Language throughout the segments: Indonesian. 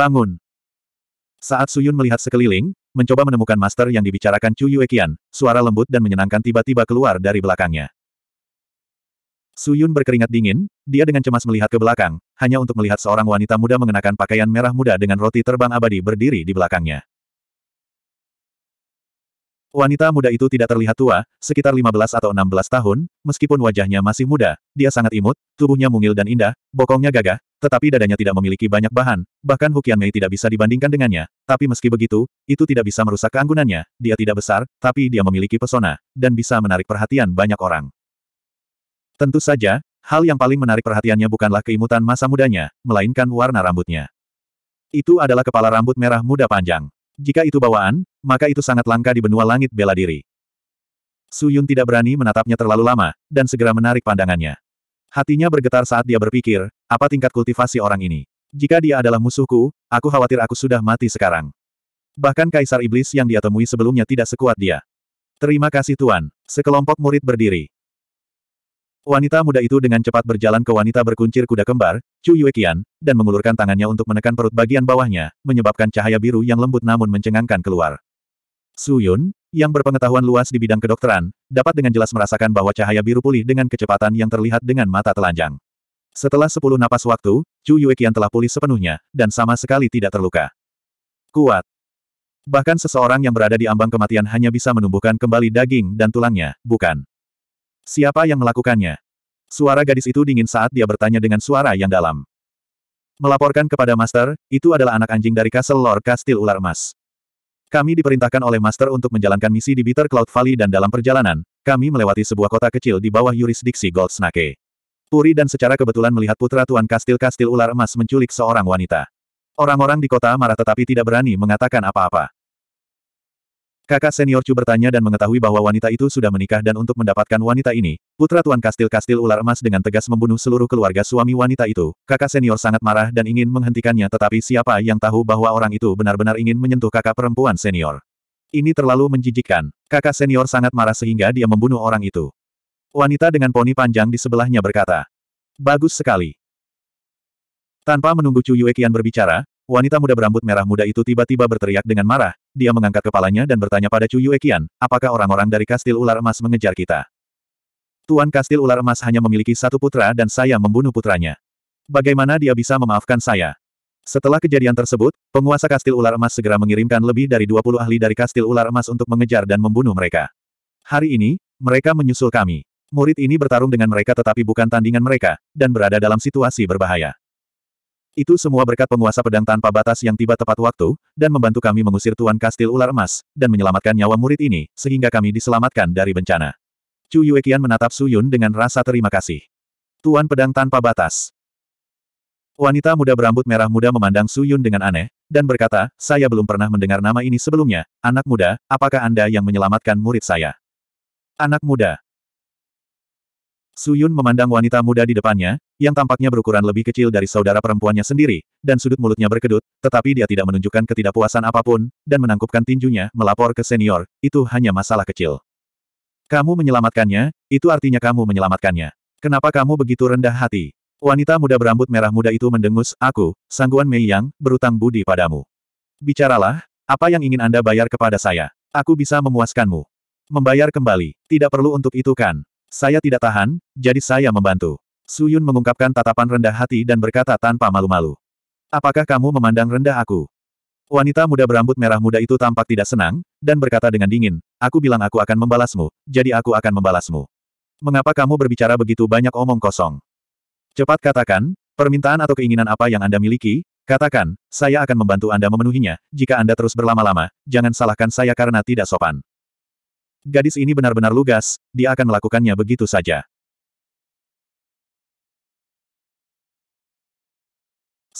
Bangun! Saat Suyun melihat sekeliling, mencoba menemukan master yang dibicarakan Chu Yueqian, suara lembut dan menyenangkan tiba-tiba keluar dari belakangnya. Suyun berkeringat dingin, dia dengan cemas melihat ke belakang, hanya untuk melihat seorang wanita muda mengenakan pakaian merah muda dengan roti terbang abadi berdiri di belakangnya. Wanita muda itu tidak terlihat tua, sekitar 15 atau 16 tahun, meskipun wajahnya masih muda, dia sangat imut, tubuhnya mungil dan indah, bokongnya gagah, tetapi dadanya tidak memiliki banyak bahan, bahkan Hukian Mei tidak bisa dibandingkan dengannya. Tapi meski begitu, itu tidak bisa merusak keanggunannya, dia tidak besar, tapi dia memiliki pesona, dan bisa menarik perhatian banyak orang. Tentu saja, hal yang paling menarik perhatiannya bukanlah keimutan masa mudanya, melainkan warna rambutnya. Itu adalah kepala rambut merah muda panjang. Jika itu bawaan, maka itu sangat langka di benua langit bela diri. Su Yun tidak berani menatapnya terlalu lama, dan segera menarik pandangannya. Hatinya bergetar saat dia berpikir, apa tingkat kultivasi orang ini? Jika dia adalah musuhku, aku khawatir aku sudah mati sekarang. Bahkan Kaisar Iblis yang dia temui sebelumnya tidak sekuat dia. Terima kasih Tuan. Sekelompok murid berdiri. Wanita muda itu dengan cepat berjalan ke wanita berkuncir kuda kembar, Chu Yueqian, dan mengulurkan tangannya untuk menekan perut bagian bawahnya, menyebabkan cahaya biru yang lembut namun mencengangkan keluar. Su Yun, yang berpengetahuan luas di bidang kedokteran, dapat dengan jelas merasakan bahwa cahaya biru pulih dengan kecepatan yang terlihat dengan mata telanjang. Setelah sepuluh napas waktu, Chu Yueqian telah pulih sepenuhnya, dan sama sekali tidak terluka. Kuat. Bahkan seseorang yang berada di ambang kematian hanya bisa menumbuhkan kembali daging dan tulangnya, bukan? Siapa yang melakukannya? Suara gadis itu dingin saat dia bertanya dengan suara yang dalam. Melaporkan kepada Master, itu adalah anak anjing dari Castle Lord Kastil Ular Emas. Kami diperintahkan oleh Master untuk menjalankan misi di Bitter Cloud Valley dan dalam perjalanan, kami melewati sebuah kota kecil di bawah yurisdiksi Gold Snake. Puri dan secara kebetulan melihat putra Tuan Kastil-Kastil Ular Emas menculik seorang wanita. Orang-orang di kota marah tetapi tidak berani mengatakan apa-apa. Kakak senior Chu bertanya dan mengetahui bahwa wanita itu sudah menikah dan untuk mendapatkan wanita ini, putra Tuan Kastil-Kastil Ular Emas dengan tegas membunuh seluruh keluarga suami wanita itu. Kakak senior sangat marah dan ingin menghentikannya tetapi siapa yang tahu bahwa orang itu benar-benar ingin menyentuh kakak perempuan senior. Ini terlalu menjijikkan. Kakak senior sangat marah sehingga dia membunuh orang itu. Wanita dengan poni panjang di sebelahnya berkata. Bagus sekali. Tanpa menunggu Chu Yue berbicara, wanita muda berambut merah muda itu tiba-tiba berteriak dengan marah, dia mengangkat kepalanya dan bertanya pada Chu Qian, apakah orang-orang dari kastil ular emas mengejar kita? Tuan kastil ular emas hanya memiliki satu putra dan saya membunuh putranya. Bagaimana dia bisa memaafkan saya? Setelah kejadian tersebut, penguasa kastil ular emas segera mengirimkan lebih dari 20 ahli dari kastil ular emas untuk mengejar dan membunuh mereka. Hari ini, mereka menyusul kami. Murid ini bertarung dengan mereka tetapi bukan tandingan mereka, dan berada dalam situasi berbahaya. Itu semua berkat penguasa pedang tanpa batas yang tiba tepat waktu, dan membantu kami mengusir Tuan Kastil Ular Emas, dan menyelamatkan nyawa murid ini, sehingga kami diselamatkan dari bencana. Chu Yuekian menatap Su Yun dengan rasa terima kasih. Tuan pedang tanpa batas. Wanita muda berambut merah muda memandang Su Yun dengan aneh, dan berkata, saya belum pernah mendengar nama ini sebelumnya, anak muda, apakah Anda yang menyelamatkan murid saya? Anak muda, Suyun memandang wanita muda di depannya, yang tampaknya berukuran lebih kecil dari saudara perempuannya sendiri, dan sudut mulutnya berkedut, tetapi dia tidak menunjukkan ketidakpuasan apapun, dan menangkupkan tinjunya melapor ke senior, itu hanya masalah kecil. Kamu menyelamatkannya, itu artinya kamu menyelamatkannya. Kenapa kamu begitu rendah hati? Wanita muda berambut merah muda itu mendengus, aku, sangguan Mei Yang, berutang budi padamu. Bicaralah, apa yang ingin Anda bayar kepada saya? Aku bisa memuaskanmu. Membayar kembali, tidak perlu untuk itu kan? Saya tidak tahan, jadi saya membantu. Su Yun mengungkapkan tatapan rendah hati dan berkata tanpa malu-malu. Apakah kamu memandang rendah aku? Wanita muda berambut merah muda itu tampak tidak senang, dan berkata dengan dingin, aku bilang aku akan membalasmu, jadi aku akan membalasmu. Mengapa kamu berbicara begitu banyak omong kosong? Cepat katakan, permintaan atau keinginan apa yang Anda miliki, katakan, saya akan membantu Anda memenuhinya, jika Anda terus berlama-lama, jangan salahkan saya karena tidak sopan. Gadis ini benar-benar lugas, dia akan melakukannya begitu saja.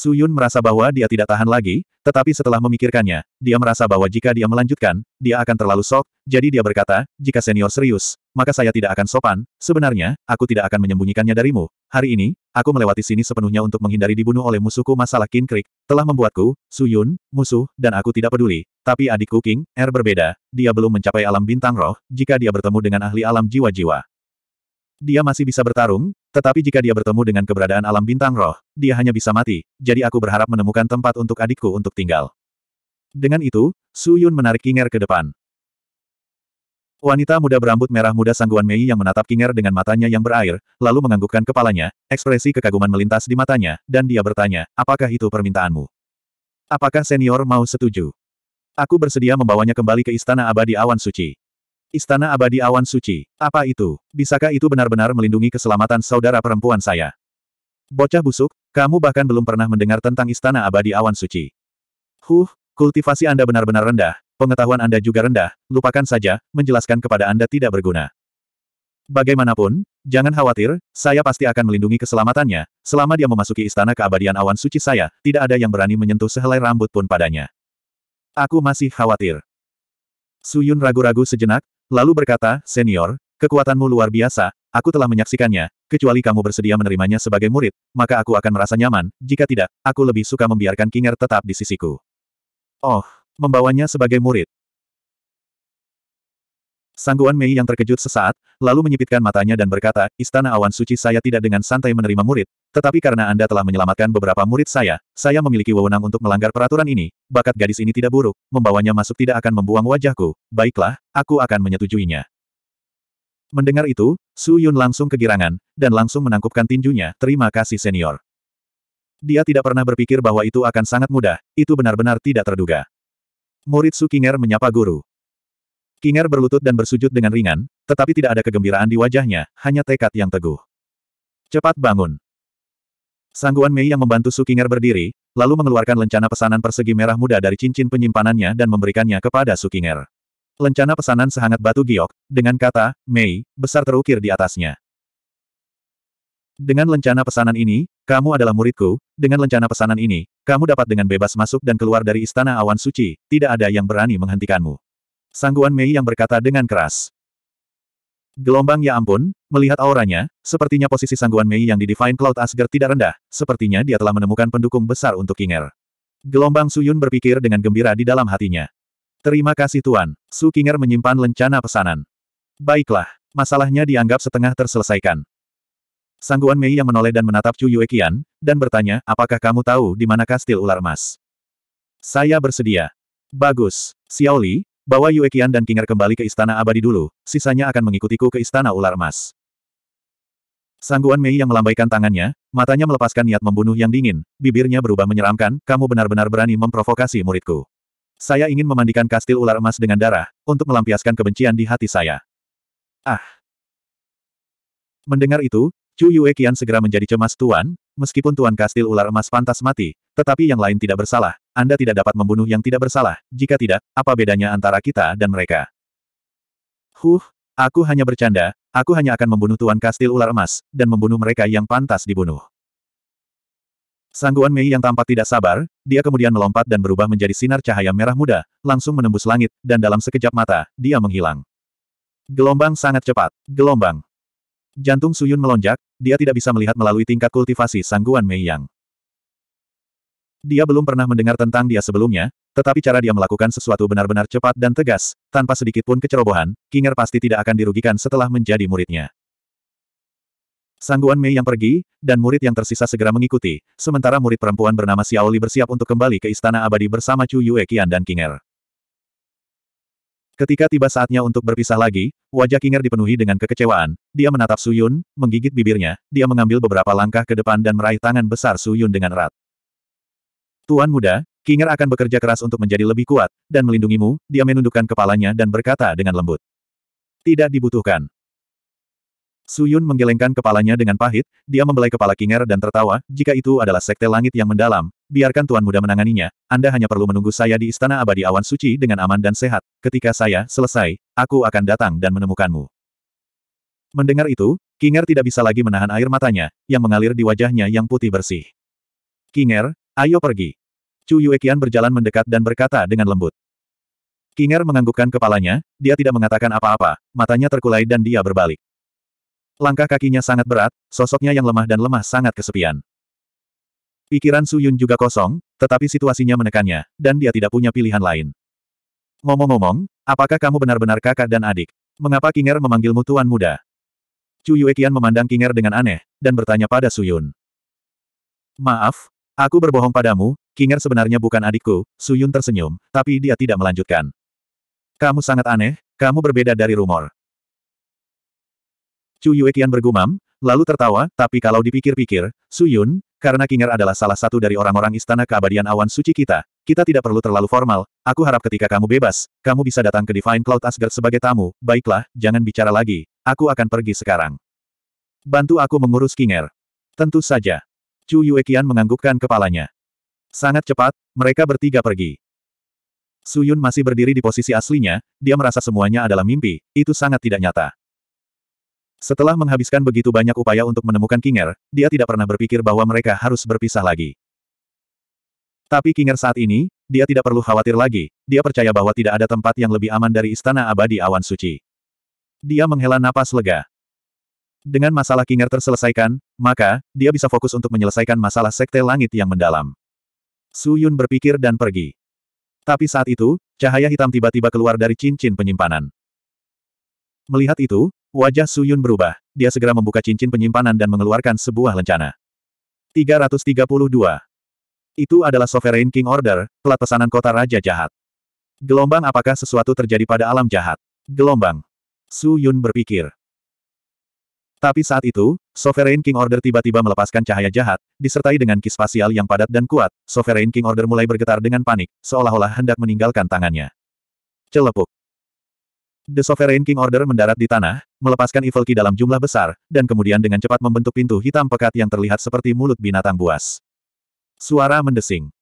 Su Yun merasa bahwa dia tidak tahan lagi, tetapi setelah memikirkannya, dia merasa bahwa jika dia melanjutkan, dia akan terlalu sok, jadi dia berkata, jika senior serius, maka saya tidak akan sopan, sebenarnya, aku tidak akan menyembunyikannya darimu. Hari ini, aku melewati sini sepenuhnya untuk menghindari dibunuh oleh musuhku masalah King Creek, telah membuatku, Su Yun, musuh, dan aku tidak peduli. Tapi adikku King, R er berbeda, dia belum mencapai alam bintang roh, jika dia bertemu dengan ahli alam jiwa-jiwa. Dia masih bisa bertarung, tetapi jika dia bertemu dengan keberadaan alam bintang roh, dia hanya bisa mati, jadi aku berharap menemukan tempat untuk adikku untuk tinggal. Dengan itu, Su Yun menarik Kinger ke depan. Wanita muda berambut merah muda sangguan Mei yang menatap Kinger dengan matanya yang berair, lalu menganggukkan kepalanya, ekspresi kekaguman melintas di matanya, dan dia bertanya, apakah itu permintaanmu? Apakah senior mau setuju? Aku bersedia membawanya kembali ke Istana Abadi Awan Suci. Istana Abadi Awan Suci. Apa itu? Bisakah itu benar-benar melindungi keselamatan saudara perempuan saya? Bocah busuk, kamu bahkan belum pernah mendengar tentang Istana Abadi Awan Suci. Huh, kultivasi Anda benar-benar rendah, pengetahuan Anda juga rendah, lupakan saja, menjelaskan kepada Anda tidak berguna. Bagaimanapun, jangan khawatir, saya pasti akan melindungi keselamatannya, selama dia memasuki Istana Keabadian Awan Suci saya, tidak ada yang berani menyentuh sehelai rambut pun padanya. Aku masih khawatir. Suyun ragu-ragu sejenak, Lalu berkata, Senior, kekuatanmu luar biasa, aku telah menyaksikannya, kecuali kamu bersedia menerimanya sebagai murid, maka aku akan merasa nyaman, jika tidak, aku lebih suka membiarkan Kinger tetap di sisiku. Oh, membawanya sebagai murid. Sangguan Mei yang terkejut sesaat, lalu menyipitkan matanya dan berkata, Istana Awan Suci saya tidak dengan santai menerima murid, tetapi karena Anda telah menyelamatkan beberapa murid saya, saya memiliki wewenang untuk melanggar peraturan ini, bakat gadis ini tidak buruk, membawanya masuk tidak akan membuang wajahku, baiklah, aku akan menyetujuinya. Mendengar itu, Su Yun langsung kegirangan, dan langsung menangkupkan tinjunya, terima kasih senior. Dia tidak pernah berpikir bahwa itu akan sangat mudah, itu benar-benar tidak terduga. Murid Su King'er menyapa guru. Kinger berlutut dan bersujud dengan ringan, tetapi tidak ada kegembiraan di wajahnya, hanya tekad yang teguh. Cepat bangun. Sangguan Mei yang membantu Su Kinger berdiri, lalu mengeluarkan lencana pesanan persegi merah muda dari cincin penyimpanannya dan memberikannya kepada Su Kinger. Lencana pesanan sehangat batu giok, dengan kata, Mei, besar terukir di atasnya. Dengan lencana pesanan ini, kamu adalah muridku, dengan lencana pesanan ini, kamu dapat dengan bebas masuk dan keluar dari Istana Awan Suci, tidak ada yang berani menghentikanmu. Sangguan Mei yang berkata dengan keras. Gelombang ya ampun, melihat auranya, sepertinya posisi Sangguan Mei yang di Divine Cloud Asgard tidak rendah, sepertinya dia telah menemukan pendukung besar untuk Kinger. Gelombang Suyun berpikir dengan gembira di dalam hatinya. Terima kasih Tuan, Su Kinger menyimpan lencana pesanan. Baiklah, masalahnya dianggap setengah terselesaikan. Sangguan Mei yang menoleh dan menatap Chu Yuekian, dan bertanya, apakah kamu tahu di mana kastil ular emas? Saya bersedia. Bagus, Xiaoli, Bawa Yue Qian dan Kingar kembali ke Istana Abadi dulu, sisanya akan mengikutiku ke Istana Ular Emas. Sangguan Mei yang melambaikan tangannya, matanya melepaskan niat membunuh yang dingin, bibirnya berubah menyeramkan, kamu benar-benar berani memprovokasi muridku. Saya ingin memandikan kastil ular emas dengan darah, untuk melampiaskan kebencian di hati saya. Ah! Mendengar itu, Chu Yue Qian segera menjadi cemas tuan, meskipun tuan kastil ular emas pantas mati, tetapi yang lain tidak bersalah, anda tidak dapat membunuh yang tidak bersalah, jika tidak, apa bedanya antara kita dan mereka? Huh, aku hanya bercanda, aku hanya akan membunuh Tuan Kastil Ular Emas, dan membunuh mereka yang pantas dibunuh. Sangguan Mei yang tampak tidak sabar, dia kemudian melompat dan berubah menjadi sinar cahaya merah muda, langsung menembus langit, dan dalam sekejap mata, dia menghilang. Gelombang sangat cepat. Gelombang. Jantung Suyun melonjak, dia tidak bisa melihat melalui tingkat kultivasi Sangguan Mei yang. Dia belum pernah mendengar tentang dia sebelumnya, tetapi cara dia melakukan sesuatu benar-benar cepat dan tegas, tanpa sedikit pun kecerobohan, Kinger pasti tidak akan dirugikan setelah menjadi muridnya. Sangguan Mei yang pergi, dan murid yang tersisa segera mengikuti, sementara murid perempuan bernama Xiaoli bersiap untuk kembali ke istana abadi bersama Chu Yue Qian dan Kinger. Ketika tiba saatnya untuk berpisah lagi, wajah Kinger dipenuhi dengan kekecewaan. Dia menatap Su Yun, menggigit bibirnya, dia mengambil beberapa langkah ke depan dan meraih tangan besar Su Yun dengan erat. Tuan muda, Kinger akan bekerja keras untuk menjadi lebih kuat, dan melindungimu, dia menundukkan kepalanya dan berkata dengan lembut. Tidak dibutuhkan. Suyun menggelengkan kepalanya dengan pahit, dia membelai kepala Kinger dan tertawa, jika itu adalah sekte langit yang mendalam, biarkan Tuan Muda menanganinya, Anda hanya perlu menunggu saya di Istana Abadi Awan Suci dengan aman dan sehat, ketika saya selesai, aku akan datang dan menemukanmu. Mendengar itu, Kinger tidak bisa lagi menahan air matanya, yang mengalir di wajahnya yang putih bersih. Kinger, Ayo pergi. Chu berjalan mendekat dan berkata dengan lembut. Kinger menganggukkan kepalanya, dia tidak mengatakan apa-apa, matanya terkulai dan dia berbalik. Langkah kakinya sangat berat, sosoknya yang lemah dan lemah sangat kesepian. Pikiran Su Yun juga kosong, tetapi situasinya menekannya, dan dia tidak punya pilihan lain. Ngomong-ngomong, apakah kamu benar-benar kakak dan adik? Mengapa Kinger memanggilmu tuan muda? Chu memandang Kinger dengan aneh, dan bertanya pada Su Yun. Maaf, Aku berbohong padamu, Kinger sebenarnya bukan adikku, Suyun tersenyum, tapi dia tidak melanjutkan. Kamu sangat aneh, kamu berbeda dari rumor. Chu Yuekian bergumam, lalu tertawa, tapi kalau dipikir-pikir, Suyun, karena Kinger adalah salah satu dari orang-orang istana keabadian awan suci kita, kita tidak perlu terlalu formal, aku harap ketika kamu bebas, kamu bisa datang ke Divine Cloud Asgard sebagai tamu, baiklah, jangan bicara lagi, aku akan pergi sekarang. Bantu aku mengurus Kinger. Tentu saja. Chu Yueqian menganggukkan kepalanya. Sangat cepat, mereka bertiga pergi. Su Yun masih berdiri di posisi aslinya, dia merasa semuanya adalah mimpi, itu sangat tidak nyata. Setelah menghabiskan begitu banyak upaya untuk menemukan Kinger, dia tidak pernah berpikir bahwa mereka harus berpisah lagi. Tapi Kinger saat ini, dia tidak perlu khawatir lagi, dia percaya bahwa tidak ada tempat yang lebih aman dari istana abadi awan suci. Dia menghela napas lega. Dengan masalah Kinger terselesaikan, maka, dia bisa fokus untuk menyelesaikan masalah Sekte Langit yang mendalam. Su Yun berpikir dan pergi. Tapi saat itu, cahaya hitam tiba-tiba keluar dari cincin penyimpanan. Melihat itu, wajah Su Yun berubah. Dia segera membuka cincin penyimpanan dan mengeluarkan sebuah lencana. 332. Itu adalah Sovereign King Order, pelat pesanan kota Raja Jahat. Gelombang apakah sesuatu terjadi pada alam jahat? Gelombang. Su Yun berpikir. Tapi saat itu, Sovereign King Order tiba-tiba melepaskan cahaya jahat, disertai dengan kis spasial yang padat dan kuat, Sovereign King Order mulai bergetar dengan panik, seolah-olah hendak meninggalkan tangannya. Celepuk. The Sovereign King Order mendarat di tanah, melepaskan Evil Key dalam jumlah besar, dan kemudian dengan cepat membentuk pintu hitam pekat yang terlihat seperti mulut binatang buas. Suara mendesing.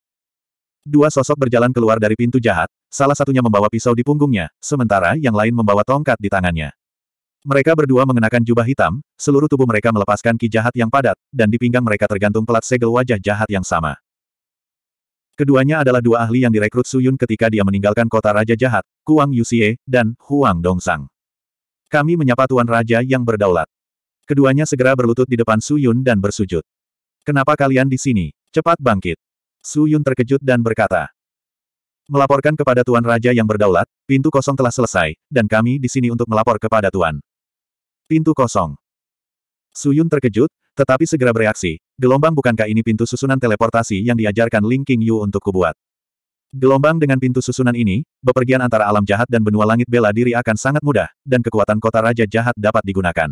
Dua sosok berjalan keluar dari pintu jahat, salah satunya membawa pisau di punggungnya, sementara yang lain membawa tongkat di tangannya. Mereka berdua mengenakan jubah hitam, seluruh tubuh mereka melepaskan ki jahat yang padat, dan di pinggang mereka tergantung pelat segel wajah jahat yang sama. Keduanya adalah dua ahli yang direkrut Suyun ketika dia meninggalkan kota Raja Jahat, Kuang Yuxie, dan Huang Dongsang. Kami menyapa Tuan Raja yang berdaulat. Keduanya segera berlutut di depan Suyun dan bersujud. Kenapa kalian di sini? Cepat bangkit. Suyun terkejut dan berkata. Melaporkan kepada Tuan Raja yang berdaulat, pintu kosong telah selesai, dan kami di sini untuk melapor kepada Tuan. Pintu kosong. Suyun terkejut, tetapi segera bereaksi. Gelombang bukankah ini pintu susunan teleportasi yang diajarkan Ling King Yu untuk kubuat? Gelombang dengan pintu susunan ini, bepergian antara alam jahat dan benua langit bela diri akan sangat mudah, dan kekuatan kota raja jahat dapat digunakan.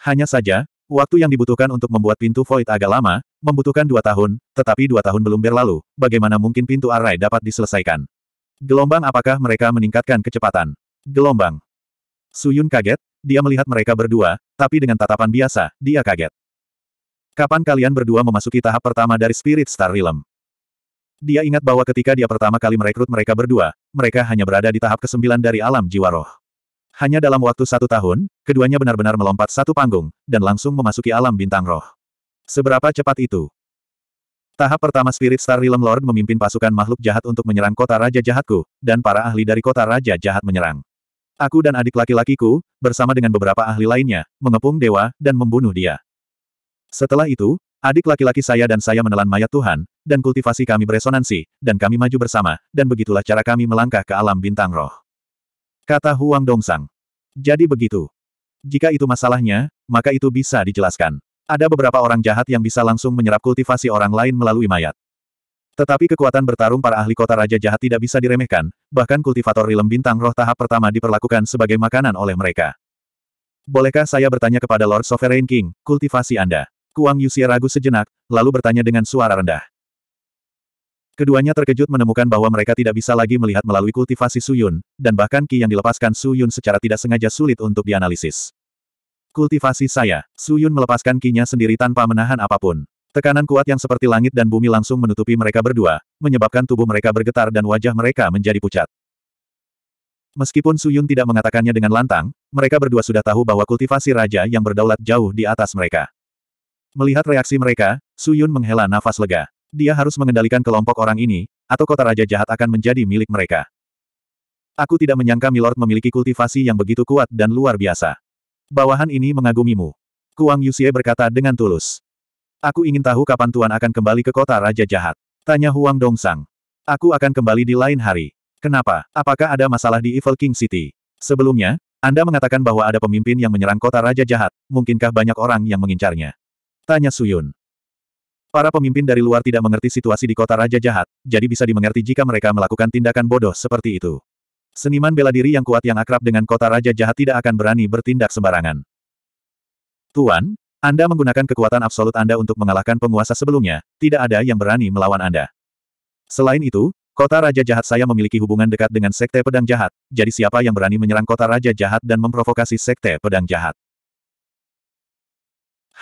Hanya saja, waktu yang dibutuhkan untuk membuat pintu void agak lama, membutuhkan dua tahun, tetapi dua tahun belum berlalu, bagaimana mungkin pintu array dapat diselesaikan? Gelombang apakah mereka meningkatkan kecepatan? Gelombang. Suyun kaget, dia melihat mereka berdua, tapi dengan tatapan biasa, dia kaget. Kapan kalian berdua memasuki tahap pertama dari Spirit Star Realm? Dia ingat bahwa ketika dia pertama kali merekrut mereka berdua, mereka hanya berada di tahap kesembilan dari alam jiwa roh. Hanya dalam waktu satu tahun, keduanya benar-benar melompat satu panggung, dan langsung memasuki alam bintang roh. Seberapa cepat itu? Tahap pertama Spirit Star Realm Lord memimpin pasukan makhluk jahat untuk menyerang kota Raja Jahatku, dan para ahli dari kota Raja Jahat menyerang. Aku dan adik laki-lakiku, bersama dengan beberapa ahli lainnya, mengepung dewa, dan membunuh dia. Setelah itu, adik laki-laki saya dan saya menelan mayat Tuhan, dan kultivasi kami beresonansi, dan kami maju bersama, dan begitulah cara kami melangkah ke alam bintang roh. Kata Huang Dongsang. Jadi begitu. Jika itu masalahnya, maka itu bisa dijelaskan. Ada beberapa orang jahat yang bisa langsung menyerap kultivasi orang lain melalui mayat. Tetapi kekuatan bertarung para ahli kota Raja Jahat tidak bisa diremehkan, bahkan kultivator rilem bintang roh tahap pertama diperlakukan sebagai makanan oleh mereka. Bolehkah saya bertanya kepada Lord Sovereign King, kultivasi Anda? Kuang Yuxie ragu sejenak, lalu bertanya dengan suara rendah. Keduanya terkejut menemukan bahwa mereka tidak bisa lagi melihat melalui kultivasi Suyun, dan bahkan Ki yang dilepaskan Suyun secara tidak sengaja sulit untuk dianalisis. Kultivasi saya, Suyun melepaskan Ki-nya sendiri tanpa menahan apapun. Tekanan kuat yang seperti langit dan bumi langsung menutupi mereka berdua, menyebabkan tubuh mereka bergetar dan wajah mereka menjadi pucat. Meskipun Su Yun tidak mengatakannya dengan lantang, mereka berdua sudah tahu bahwa kultivasi raja yang berdaulat jauh di atas mereka. Melihat reaksi mereka, Su Yun menghela nafas lega. Dia harus mengendalikan kelompok orang ini, atau kota raja jahat akan menjadi milik mereka. Aku tidak menyangka Milord memiliki kultivasi yang begitu kuat dan luar biasa. Bawahan ini mengagumimu. Kuang Yusie berkata dengan tulus. Aku ingin tahu kapan Tuan akan kembali ke kota Raja Jahat. Tanya Huang Dongsang. Aku akan kembali di lain hari. Kenapa? Apakah ada masalah di Evil King City? Sebelumnya, Anda mengatakan bahwa ada pemimpin yang menyerang kota Raja Jahat, mungkinkah banyak orang yang mengincarnya? Tanya Suyun. Para pemimpin dari luar tidak mengerti situasi di kota Raja Jahat, jadi bisa dimengerti jika mereka melakukan tindakan bodoh seperti itu. Seniman bela diri yang kuat yang akrab dengan kota Raja Jahat tidak akan berani bertindak sembarangan. Tuan, anda menggunakan kekuatan absolut Anda untuk mengalahkan penguasa sebelumnya, tidak ada yang berani melawan Anda. Selain itu, kota Raja Jahat saya memiliki hubungan dekat dengan Sekte Pedang Jahat, jadi siapa yang berani menyerang kota Raja Jahat dan memprovokasi Sekte Pedang Jahat?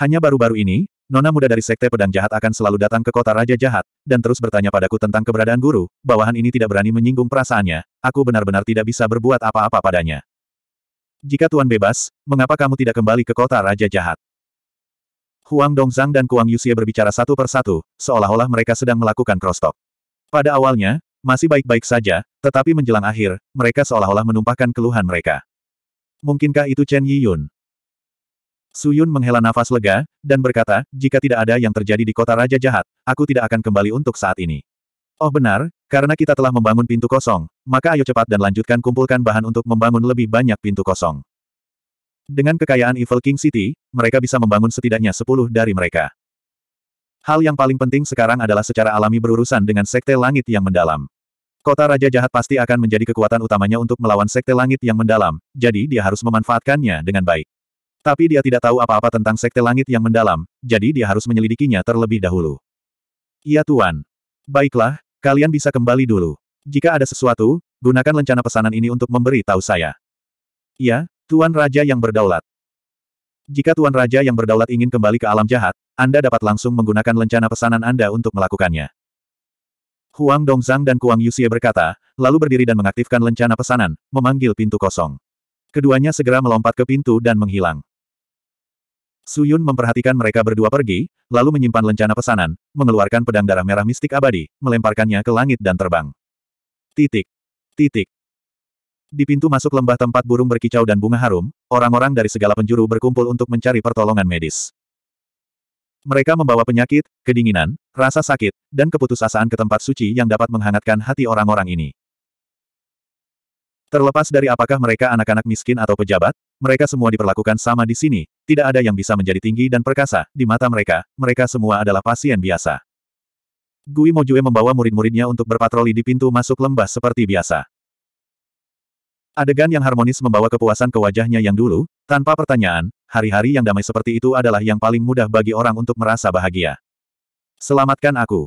Hanya baru-baru ini, Nona muda dari Sekte Pedang Jahat akan selalu datang ke kota Raja Jahat, dan terus bertanya padaku tentang keberadaan guru, bawahan ini tidak berani menyinggung perasaannya, aku benar-benar tidak bisa berbuat apa-apa padanya. Jika Tuan bebas, mengapa kamu tidak kembali ke kota Raja Jahat? Huang Dongzhang dan Kuang Yuxie berbicara satu persatu, seolah-olah mereka sedang melakukan cross talk. Pada awalnya, masih baik-baik saja, tetapi menjelang akhir, mereka seolah-olah menumpahkan keluhan mereka. Mungkinkah itu Chen Yiyun? Yun menghela nafas lega, dan berkata, jika tidak ada yang terjadi di kota Raja Jahat, aku tidak akan kembali untuk saat ini. Oh benar, karena kita telah membangun pintu kosong, maka ayo cepat dan lanjutkan kumpulkan bahan untuk membangun lebih banyak pintu kosong. Dengan kekayaan Evil King City, mereka bisa membangun setidaknya sepuluh dari mereka. Hal yang paling penting sekarang adalah secara alami berurusan dengan Sekte Langit yang mendalam. Kota Raja Jahat pasti akan menjadi kekuatan utamanya untuk melawan Sekte Langit yang mendalam, jadi dia harus memanfaatkannya dengan baik. Tapi dia tidak tahu apa-apa tentang Sekte Langit yang mendalam, jadi dia harus menyelidikinya terlebih dahulu. Iya Tuan. Baiklah, kalian bisa kembali dulu. Jika ada sesuatu, gunakan lencana pesanan ini untuk memberi tahu saya. Iya, Tuan Raja yang berdaulat. Jika Tuan Raja yang berdaulat ingin kembali ke alam jahat, Anda dapat langsung menggunakan lencana pesanan Anda untuk melakukannya. Huang Dongzang dan Kuang Yuxie berkata, lalu berdiri dan mengaktifkan lencana pesanan, memanggil pintu kosong. Keduanya segera melompat ke pintu dan menghilang. Suyun memperhatikan mereka berdua pergi, lalu menyimpan lencana pesanan, mengeluarkan pedang darah merah mistik abadi, melemparkannya ke langit dan terbang. Titik. Titik. Di pintu masuk lembah tempat burung berkicau dan bunga harum, orang-orang dari segala penjuru berkumpul untuk mencari pertolongan medis. Mereka membawa penyakit, kedinginan, rasa sakit, dan keputusasaan ke tempat suci yang dapat menghangatkan hati orang-orang ini. Terlepas dari apakah mereka anak-anak miskin atau pejabat, mereka semua diperlakukan sama di sini, tidak ada yang bisa menjadi tinggi dan perkasa, di mata mereka, mereka semua adalah pasien biasa. Gui Mojue membawa murid-muridnya untuk berpatroli di pintu masuk lembah seperti biasa. Adegan yang harmonis membawa kepuasan ke wajahnya yang dulu, tanpa pertanyaan, hari-hari yang damai seperti itu adalah yang paling mudah bagi orang untuk merasa bahagia. Selamatkan aku.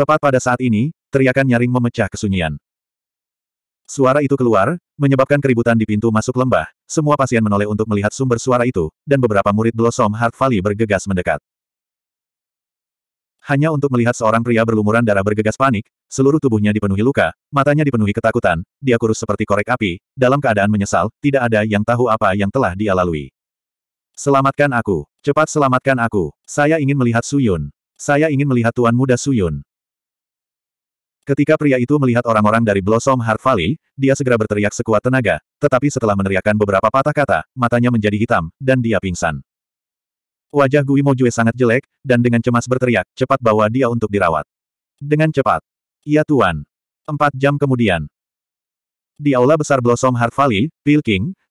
Tepat pada saat ini, teriakan nyaring memecah kesunyian. Suara itu keluar, menyebabkan keributan di pintu masuk lembah. Semua pasien menoleh untuk melihat sumber suara itu, dan beberapa murid Blossom Heart Valley bergegas mendekat. Hanya untuk melihat seorang pria berlumuran darah bergegas panik, seluruh tubuhnya dipenuhi luka, matanya dipenuhi ketakutan, dia kurus seperti korek api, dalam keadaan menyesal, tidak ada yang tahu apa yang telah dia lalui. Selamatkan aku. Cepat selamatkan aku. Saya ingin melihat Suyun. Saya ingin melihat tuan muda Suyun. Ketika pria itu melihat orang-orang dari Blossom Heart Valley, dia segera berteriak sekuat tenaga, tetapi setelah meneriakkan beberapa patah kata, matanya menjadi hitam, dan dia pingsan. Wajah Gui Mojue sangat jelek, dan dengan cemas berteriak, cepat bawa dia untuk dirawat. Dengan cepat. Iya Tuan. Empat jam kemudian. Di aula besar Blossom Heart Valley, Pil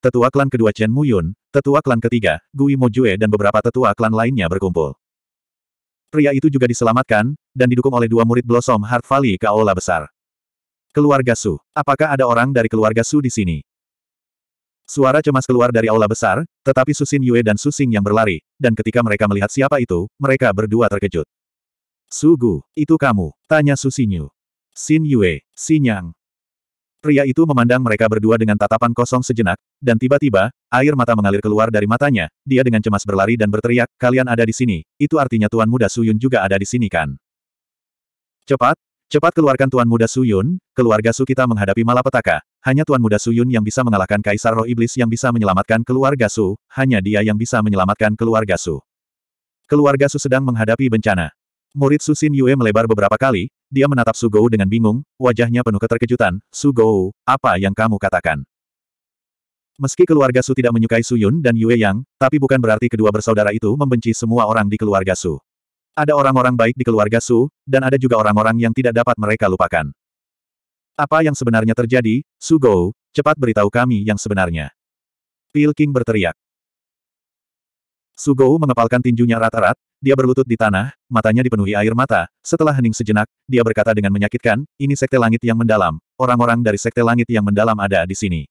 tetua klan kedua Chen Muyun, tetua klan ketiga, Gui Mojue dan beberapa tetua klan lainnya berkumpul. Pria itu juga diselamatkan, dan didukung oleh dua murid Blossom Heart Valley ke aula besar. Keluarga Su. Apakah ada orang dari keluarga Su di sini? Suara cemas keluar dari aula besar, tetapi Susin Yue dan Susing yang berlari, dan ketika mereka melihat siapa itu, mereka berdua terkejut. Sugu, itu kamu, tanya Susin Susinyu. Sin Yue, Sinyang. Pria itu memandang mereka berdua dengan tatapan kosong sejenak, dan tiba-tiba, air mata mengalir keluar dari matanya, dia dengan cemas berlari dan berteriak, kalian ada di sini, itu artinya Tuan Muda Suyun juga ada di sini kan? Cepat, Cepat keluarkan Tuan Muda Suyun, keluarga Su kita menghadapi malapetaka. Hanya Tuan Muda Suyun yang bisa mengalahkan Kaisar Roh Iblis yang bisa menyelamatkan keluarga Su, hanya dia yang bisa menyelamatkan keluarga Su. Keluarga Su sedang menghadapi bencana. Murid Su Xin Yue melebar beberapa kali, dia menatap Su Gou dengan bingung, wajahnya penuh keterkejutan, Su Gou, apa yang kamu katakan? Meski keluarga Su tidak menyukai Su Yun dan Yue Yang, tapi bukan berarti kedua bersaudara itu membenci semua orang di keluarga Su. Ada orang-orang baik di keluarga Su, dan ada juga orang-orang yang tidak dapat mereka lupakan. Apa yang sebenarnya terjadi, Su Go, cepat beritahu kami yang sebenarnya. Pil King berteriak. Su Go mengepalkan tinjunya rata rat dia berlutut di tanah, matanya dipenuhi air mata, setelah hening sejenak, dia berkata dengan menyakitkan, ini sekte langit yang mendalam, orang-orang dari sekte langit yang mendalam ada di sini.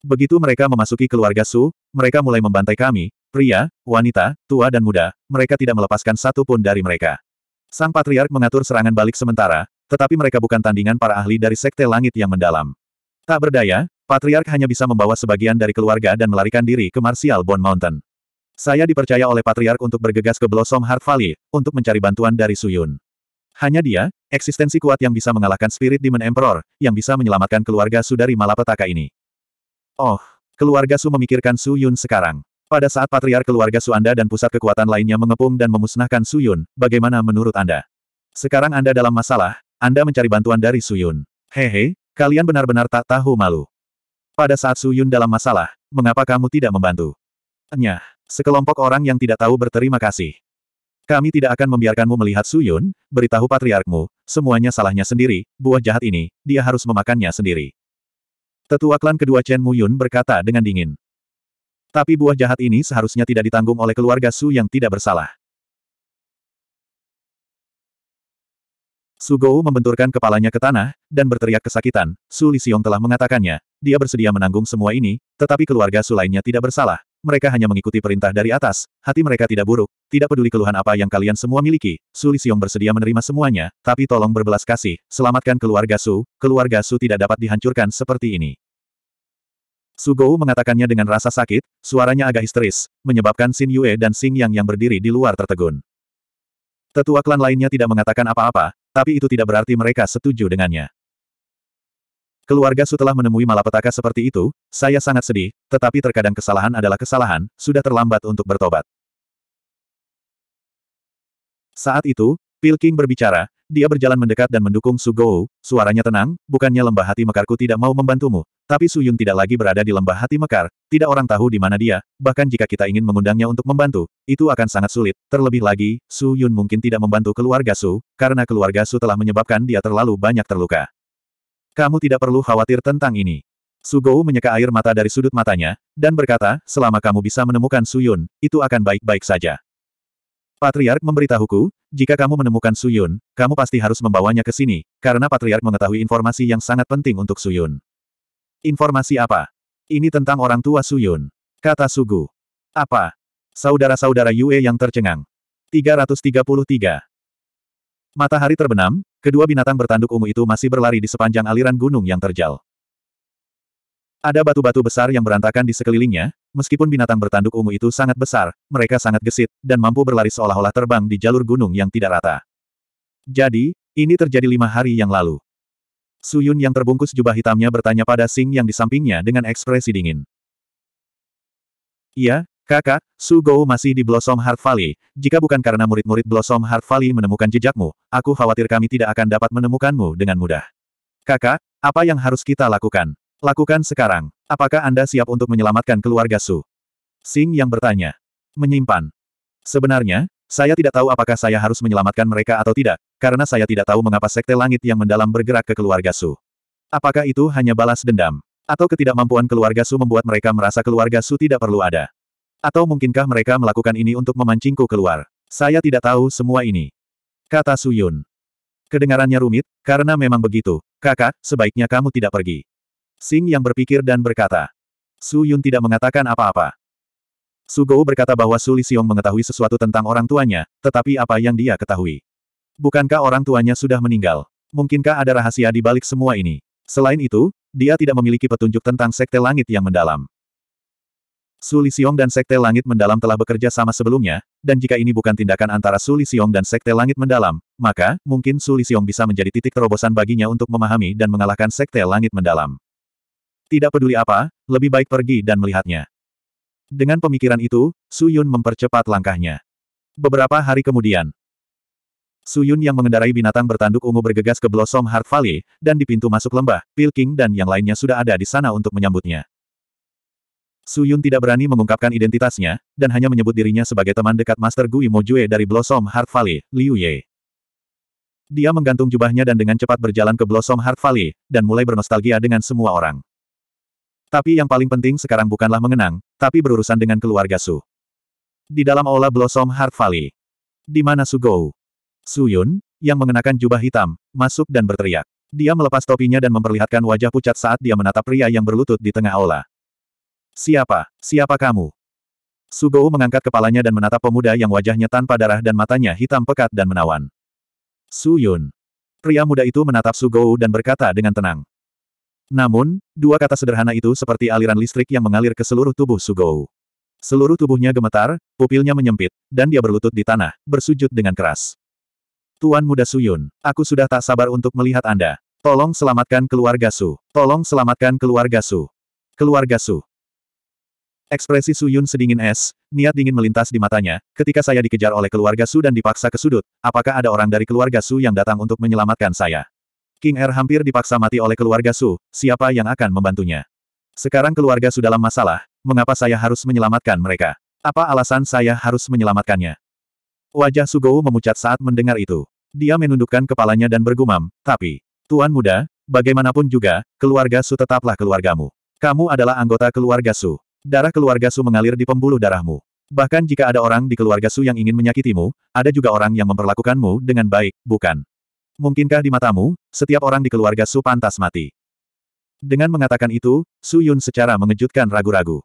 Begitu mereka memasuki keluarga Su, mereka mulai membantai kami, pria, wanita, tua dan muda, mereka tidak melepaskan satu pun dari mereka. Sang Patriark mengatur serangan balik sementara, tetapi mereka bukan tandingan para ahli dari Sekte Langit yang mendalam. Tak berdaya, Patriark hanya bisa membawa sebagian dari keluarga dan melarikan diri ke Martial Bone Mountain. Saya dipercaya oleh Patriark untuk bergegas ke Blossom Heart Valley, untuk mencari bantuan dari Suyun. Hanya dia, eksistensi kuat yang bisa mengalahkan Spirit Demon Emperor, yang bisa menyelamatkan keluarga Su dari malapetaka ini. Oh, keluarga Su memikirkan Su Yun sekarang. Pada saat patriark keluarga Su Anda dan pusat kekuatan lainnya mengepung dan memusnahkan Su Yun, bagaimana menurut Anda? Sekarang Anda dalam masalah, Anda mencari bantuan dari Su Yun. Hehe, kalian benar-benar tak tahu malu. Pada saat Su Yun dalam masalah, mengapa kamu tidak membantu? Nyah, sekelompok orang yang tidak tahu berterima kasih. Kami tidak akan membiarkanmu melihat Su Yun. beritahu patriarkmu, semuanya salahnya sendiri, buah jahat ini, dia harus memakannya sendiri. Tetua klan kedua Chen Muyun berkata dengan dingin. Tapi buah jahat ini seharusnya tidak ditanggung oleh keluarga Su yang tidak bersalah. Su Gou membenturkan kepalanya ke tanah, dan berteriak kesakitan, Su Lisiong telah mengatakannya, dia bersedia menanggung semua ini, tetapi keluarga Su lainnya tidak bersalah, mereka hanya mengikuti perintah dari atas, hati mereka tidak buruk, tidak peduli keluhan apa yang kalian semua miliki, Su Lisiong bersedia menerima semuanya, tapi tolong berbelas kasih, selamatkan keluarga Su, keluarga Su tidak dapat dihancurkan seperti ini. Su Gou mengatakannya dengan rasa sakit, suaranya agak histeris, menyebabkan Xin Yue dan Xing Yang yang berdiri di luar tertegun. Tetua klan lainnya tidak mengatakan apa-apa, tapi itu tidak berarti mereka setuju dengannya. Keluarga Su telah menemui malapetaka seperti itu, saya sangat sedih, tetapi terkadang kesalahan adalah kesalahan, sudah terlambat untuk bertobat. Saat itu, Pil King berbicara, dia berjalan mendekat dan mendukung Su Gou, suaranya tenang, bukannya lembah hati mekarku tidak mau membantumu, tapi Su Yun tidak lagi berada di lembah hati mekar, tidak orang tahu di mana dia, bahkan jika kita ingin mengundangnya untuk membantu, itu akan sangat sulit, terlebih lagi, Su Yun mungkin tidak membantu keluarga Su, karena keluarga Su telah menyebabkan dia terlalu banyak terluka. Kamu tidak perlu khawatir tentang ini. Sugou menyeka air mata dari sudut matanya, dan berkata, selama kamu bisa menemukan Suyun, itu akan baik-baik saja. Patriark memberitahuku, jika kamu menemukan Suyun, kamu pasti harus membawanya ke sini, karena Patriark mengetahui informasi yang sangat penting untuk Suyun. Informasi apa? Ini tentang orang tua Suyun. Kata Sugu. Apa? Saudara-saudara Yue yang tercengang. 333. Matahari terbenam, kedua binatang bertanduk ungu itu masih berlari di sepanjang aliran gunung yang terjal. Ada batu-batu besar yang berantakan di sekelilingnya, meskipun binatang bertanduk ungu itu sangat besar, mereka sangat gesit, dan mampu berlari seolah-olah terbang di jalur gunung yang tidak rata. Jadi, ini terjadi lima hari yang lalu. Suyun yang terbungkus jubah hitamnya bertanya pada Sing yang di sampingnya dengan ekspresi dingin. Iya, Kakak, Su Gou masih di Blossom Heart Valley. Jika bukan karena murid-murid Blossom Heart Valley menemukan jejakmu, aku khawatir kami tidak akan dapat menemukanmu dengan mudah. Kakak, apa yang harus kita lakukan? Lakukan sekarang. Apakah Anda siap untuk menyelamatkan keluarga Su? Sing yang bertanya. Menyimpan. Sebenarnya, saya tidak tahu apakah saya harus menyelamatkan mereka atau tidak, karena saya tidak tahu mengapa sekte langit yang mendalam bergerak ke keluarga Su. Apakah itu hanya balas dendam? Atau ketidakmampuan keluarga Su membuat mereka merasa keluarga Su tidak perlu ada? Atau mungkinkah mereka melakukan ini untuk memancingku keluar? Saya tidak tahu semua ini. Kata Suyun. Kedengarannya rumit, karena memang begitu. Kakak, sebaiknya kamu tidak pergi. Sing yang berpikir dan berkata. Suyun tidak mengatakan apa-apa. Sugou berkata bahwa Suli Xiong mengetahui sesuatu tentang orang tuanya, tetapi apa yang dia ketahui? Bukankah orang tuanya sudah meninggal? Mungkinkah ada rahasia di balik semua ini? Selain itu, dia tidak memiliki petunjuk tentang sekte langit yang mendalam. Su Lisiong dan Sekte Langit Mendalam telah bekerja sama sebelumnya, dan jika ini bukan tindakan antara Su Lisiong dan Sekte Langit Mendalam, maka, mungkin Su Lisiong bisa menjadi titik terobosan baginya untuk memahami dan mengalahkan Sekte Langit Mendalam. Tidak peduli apa, lebih baik pergi dan melihatnya. Dengan pemikiran itu, Su Yun mempercepat langkahnya. Beberapa hari kemudian, Su Yun yang mengendarai binatang bertanduk ungu bergegas ke Blossom Heart Valley, dan di pintu masuk lembah, Pilking dan yang lainnya sudah ada di sana untuk menyambutnya. Su Yun tidak berani mengungkapkan identitasnya, dan hanya menyebut dirinya sebagai teman dekat Master Gui Jue dari Blossom Heart Valley, Liu Ye. Dia menggantung jubahnya dan dengan cepat berjalan ke Blossom Heart Valley, dan mulai bernostalgia dengan semua orang. Tapi yang paling penting sekarang bukanlah mengenang, tapi berurusan dengan keluarga Su. Di dalam aula Blossom Heart Valley. Di mana Su Gou? Su Yun, yang mengenakan jubah hitam, masuk dan berteriak. Dia melepas topinya dan memperlihatkan wajah pucat saat dia menatap pria yang berlutut di tengah aula. Siapa? Siapa kamu? Sugou mengangkat kepalanya dan menatap pemuda yang wajahnya tanpa darah dan matanya hitam pekat dan menawan. Su Yun. Pria muda itu menatap Sugou dan berkata dengan tenang. Namun, dua kata sederhana itu seperti aliran listrik yang mengalir ke seluruh tubuh Sugou. Seluruh tubuhnya gemetar, pupilnya menyempit, dan dia berlutut di tanah, bersujud dengan keras. Tuan muda Suyun, aku sudah tak sabar untuk melihat Anda. Tolong selamatkan keluarga Su. Tolong selamatkan keluarga Su. Keluarga Su. Ekspresi Suyun sedingin es, niat dingin melintas di matanya, ketika saya dikejar oleh keluarga Su dan dipaksa ke sudut, apakah ada orang dari keluarga Su yang datang untuk menyelamatkan saya? King Er hampir dipaksa mati oleh keluarga Su, siapa yang akan membantunya? Sekarang keluarga Su dalam masalah, mengapa saya harus menyelamatkan mereka? Apa alasan saya harus menyelamatkannya? Wajah Su Gou memucat saat mendengar itu. Dia menundukkan kepalanya dan bergumam, tapi, Tuan muda, bagaimanapun juga, keluarga Su tetaplah keluargamu. Kamu adalah anggota keluarga Su. Darah keluarga Su mengalir di pembuluh darahmu. Bahkan jika ada orang di keluarga Su yang ingin menyakitimu, ada juga orang yang memperlakukanmu dengan baik, bukan? Mungkinkah di matamu, setiap orang di keluarga Su pantas mati? Dengan mengatakan itu, Su Yun secara mengejutkan ragu-ragu.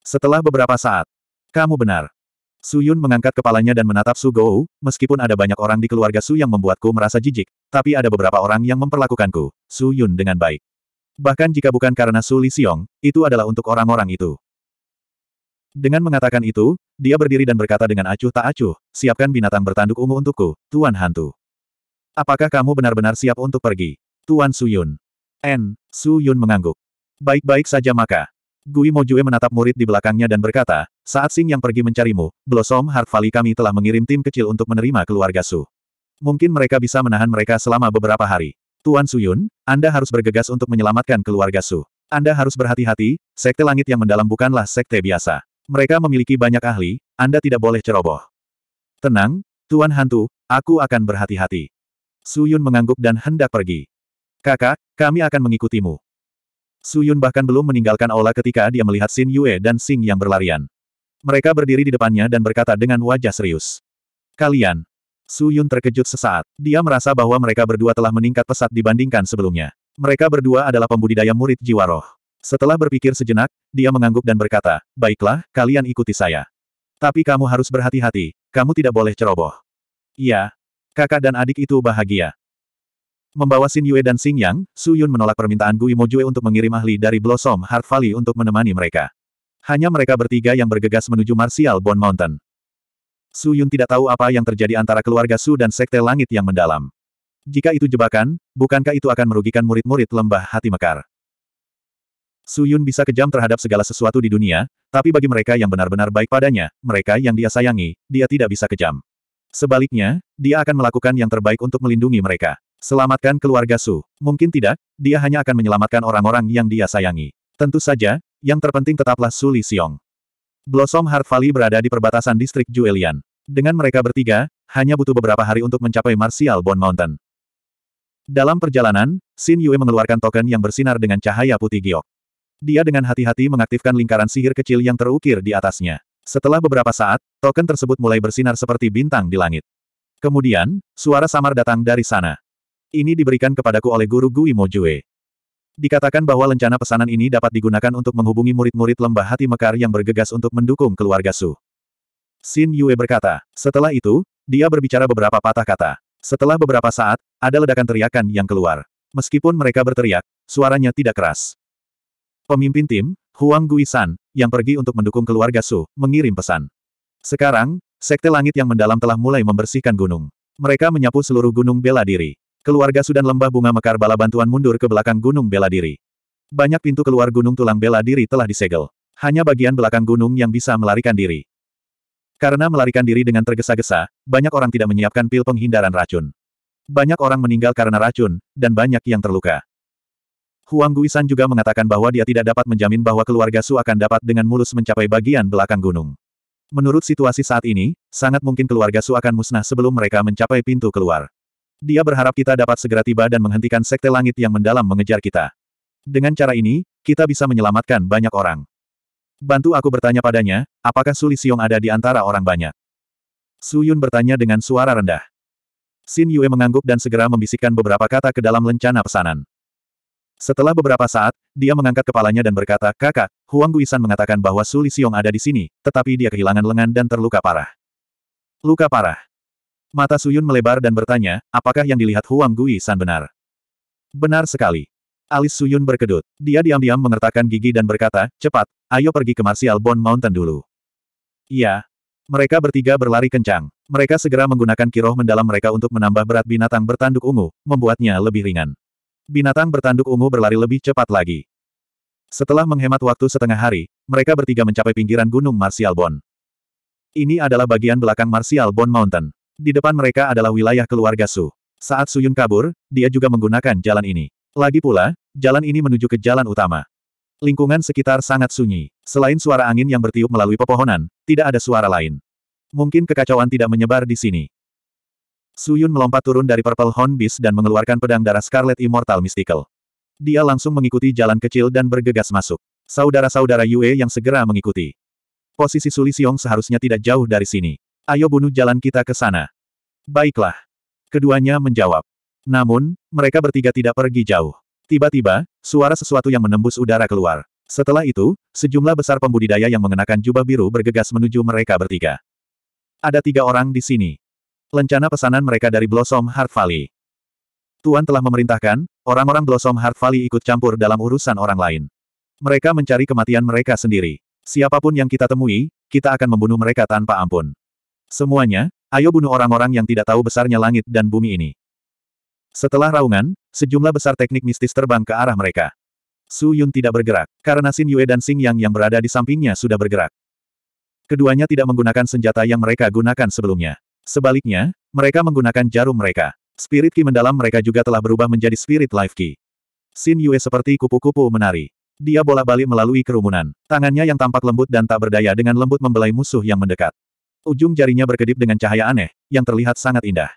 Setelah beberapa saat, kamu benar. Su Yun mengangkat kepalanya dan menatap Su Gou, meskipun ada banyak orang di keluarga Su yang membuatku merasa jijik, tapi ada beberapa orang yang memperlakukanku, Su Yun dengan baik. Bahkan jika bukan karena Su Li Xiong, itu adalah untuk orang-orang itu. Dengan mengatakan itu, dia berdiri dan berkata dengan acuh tak acuh, siapkan binatang bertanduk ungu untukku, Tuan Hantu. Apakah kamu benar-benar siap untuk pergi? Tuan Suyun. N. Suyun mengangguk. Baik-baik saja maka. Gui Mojue menatap murid di belakangnya dan berkata, saat Sing yang pergi mencarimu, Blossom Heart Valley kami telah mengirim tim kecil untuk menerima keluarga Su. Mungkin mereka bisa menahan mereka selama beberapa hari. Tuan Suyun, Anda harus bergegas untuk menyelamatkan keluarga Su. Anda harus berhati-hati, sekte langit yang mendalam bukanlah sekte biasa. Mereka memiliki banyak ahli, Anda tidak boleh ceroboh. Tenang, Tuan Hantu, aku akan berhati-hati. Suyun mengangguk dan hendak pergi. Kakak, kami akan mengikutimu. Suyun bahkan belum meninggalkan aula ketika dia melihat Sin Yue dan Sing yang berlarian. Mereka berdiri di depannya dan berkata dengan wajah serius. Kalian. Suyun terkejut sesaat. Dia merasa bahwa mereka berdua telah meningkat pesat dibandingkan sebelumnya. Mereka berdua adalah pembudidaya murid jiwa roh. Setelah berpikir sejenak, dia mengangguk dan berkata, Baiklah, kalian ikuti saya. Tapi kamu harus berhati-hati, kamu tidak boleh ceroboh. Iya. Kakak dan adik itu bahagia. Membawa Xin Yue dan Sing Yang, Su Yun menolak permintaan Gui Mo Jue untuk mengirim ahli dari Blossom Heart Valley untuk menemani mereka. Hanya mereka bertiga yang bergegas menuju Martial Bone Mountain. Su Yun tidak tahu apa yang terjadi antara keluarga Su dan Sekte Langit yang mendalam. Jika itu jebakan, bukankah itu akan merugikan murid-murid lembah hati mekar? Su Yun bisa kejam terhadap segala sesuatu di dunia, tapi bagi mereka yang benar-benar baik padanya, mereka yang dia sayangi, dia tidak bisa kejam. Sebaliknya, dia akan melakukan yang terbaik untuk melindungi mereka. Selamatkan keluarga Su. Mungkin tidak, dia hanya akan menyelamatkan orang-orang yang dia sayangi. Tentu saja, yang terpenting tetaplah Su Li Xiong. Blossom Heart Valley berada di perbatasan distrik Juelian. Dengan mereka bertiga, hanya butuh beberapa hari untuk mencapai Martial Bone Mountain. Dalam perjalanan, Xin Yue mengeluarkan token yang bersinar dengan cahaya putih giok. Dia dengan hati-hati mengaktifkan lingkaran sihir kecil yang terukir di atasnya. Setelah beberapa saat, token tersebut mulai bersinar seperti bintang di langit. Kemudian, suara samar datang dari sana. Ini diberikan kepadaku oleh guru Gui Mojue. Dikatakan bahwa lencana pesanan ini dapat digunakan untuk menghubungi murid-murid lembah hati mekar yang bergegas untuk mendukung keluarga Su. Xin Yue berkata. Setelah itu, dia berbicara beberapa patah kata. Setelah beberapa saat, ada ledakan teriakan yang keluar. Meskipun mereka berteriak, suaranya tidak keras. Pemimpin tim, Huang Guisan, yang pergi untuk mendukung keluarga Su, mengirim pesan. Sekarang, Sekte Langit yang mendalam telah mulai membersihkan gunung. Mereka menyapu seluruh gunung bela diri. Keluarga Su dan Lembah Bunga Mekar Bala bantuan mundur ke belakang gunung bela diri. Banyak pintu keluar gunung tulang bela diri telah disegel. Hanya bagian belakang gunung yang bisa melarikan diri. Karena melarikan diri dengan tergesa-gesa, banyak orang tidak menyiapkan pil penghindaran racun. Banyak orang meninggal karena racun, dan banyak yang terluka. Huang Guisan juga mengatakan bahwa dia tidak dapat menjamin bahwa keluarga Su akan dapat dengan mulus mencapai bagian belakang gunung. Menurut situasi saat ini, sangat mungkin keluarga Su akan musnah sebelum mereka mencapai pintu keluar. Dia berharap kita dapat segera tiba dan menghentikan sekte langit yang mendalam mengejar kita. Dengan cara ini, kita bisa menyelamatkan banyak orang. Bantu aku bertanya padanya, apakah Su Lisiong ada di antara orang banyak? Su Yun bertanya dengan suara rendah. Xin Yue mengangguk dan segera membisikkan beberapa kata ke dalam lencana pesanan. Setelah beberapa saat, dia mengangkat kepalanya dan berkata, Kakak, Huang Guisan mengatakan bahwa Su Li Xiong ada di sini, tetapi dia kehilangan lengan dan terluka parah. Luka parah. Mata Suyun melebar dan bertanya, apakah yang dilihat Huang Guisan benar? Benar sekali. Alis Suyun berkedut. Dia diam-diam mengertakkan gigi dan berkata, cepat, ayo pergi ke Martial Bond Mountain dulu. Iya. Mereka bertiga berlari kencang. Mereka segera menggunakan kiroh mendalam mereka untuk menambah berat binatang bertanduk ungu, membuatnya lebih ringan. Binatang bertanduk ungu berlari lebih cepat lagi. Setelah menghemat waktu setengah hari, mereka bertiga mencapai pinggiran Gunung Martial Bon. Ini adalah bagian belakang Martial Bon Mountain. Di depan mereka adalah wilayah keluarga Su. Saat Su Yun kabur, dia juga menggunakan jalan ini. Lagi pula, jalan ini menuju ke jalan utama. Lingkungan sekitar sangat sunyi. Selain suara angin yang bertiup melalui pepohonan, tidak ada suara lain. Mungkin kekacauan tidak menyebar di sini. Suyun melompat turun dari Purple Horn Beast dan mengeluarkan pedang darah Scarlet Immortal Mystical. Dia langsung mengikuti jalan kecil dan bergegas masuk. Saudara-saudara Yue yang segera mengikuti. Posisi Suli Xiong seharusnya tidak jauh dari sini. Ayo bunuh jalan kita ke sana. Baiklah. Keduanya menjawab. Namun, mereka bertiga tidak pergi jauh. Tiba-tiba, suara sesuatu yang menembus udara keluar. Setelah itu, sejumlah besar pembudidaya yang mengenakan jubah biru bergegas menuju mereka bertiga. Ada tiga orang di sini. Lencana pesanan mereka dari Blossom Heart Valley. Tuan telah memerintahkan, orang-orang Blossom Heart Valley ikut campur dalam urusan orang lain. Mereka mencari kematian mereka sendiri. Siapapun yang kita temui, kita akan membunuh mereka tanpa ampun. Semuanya, ayo bunuh orang-orang yang tidak tahu besarnya langit dan bumi ini. Setelah raungan, sejumlah besar teknik mistis terbang ke arah mereka. Su Yun tidak bergerak, karena Sin Yue dan Sing Yang yang berada di sampingnya sudah bergerak. Keduanya tidak menggunakan senjata yang mereka gunakan sebelumnya. Sebaliknya, mereka menggunakan jarum mereka. Spirit Ki mendalam mereka juga telah berubah menjadi Spirit Life Ki. Sin Yue seperti kupu-kupu menari. Dia bola-balik melalui kerumunan. Tangannya yang tampak lembut dan tak berdaya dengan lembut membelai musuh yang mendekat. Ujung jarinya berkedip dengan cahaya aneh, yang terlihat sangat indah.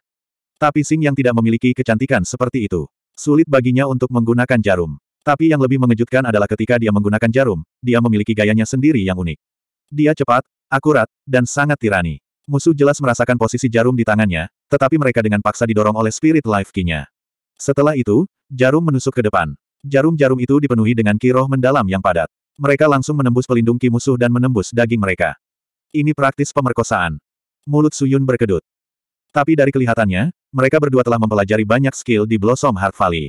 Tapi Sing yang tidak memiliki kecantikan seperti itu. Sulit baginya untuk menggunakan jarum. Tapi yang lebih mengejutkan adalah ketika dia menggunakan jarum, dia memiliki gayanya sendiri yang unik. Dia cepat, akurat, dan sangat tirani. Musuh jelas merasakan posisi jarum di tangannya, tetapi mereka dengan paksa didorong oleh spirit life key-nya. Setelah itu, jarum menusuk ke depan. Jarum-jarum itu dipenuhi dengan kiroh mendalam yang padat. Mereka langsung menembus pelindung ki musuh dan menembus daging mereka. Ini praktis pemerkosaan. Mulut Suyun berkedut. Tapi dari kelihatannya, mereka berdua telah mempelajari banyak skill di Blossom Heart Valley.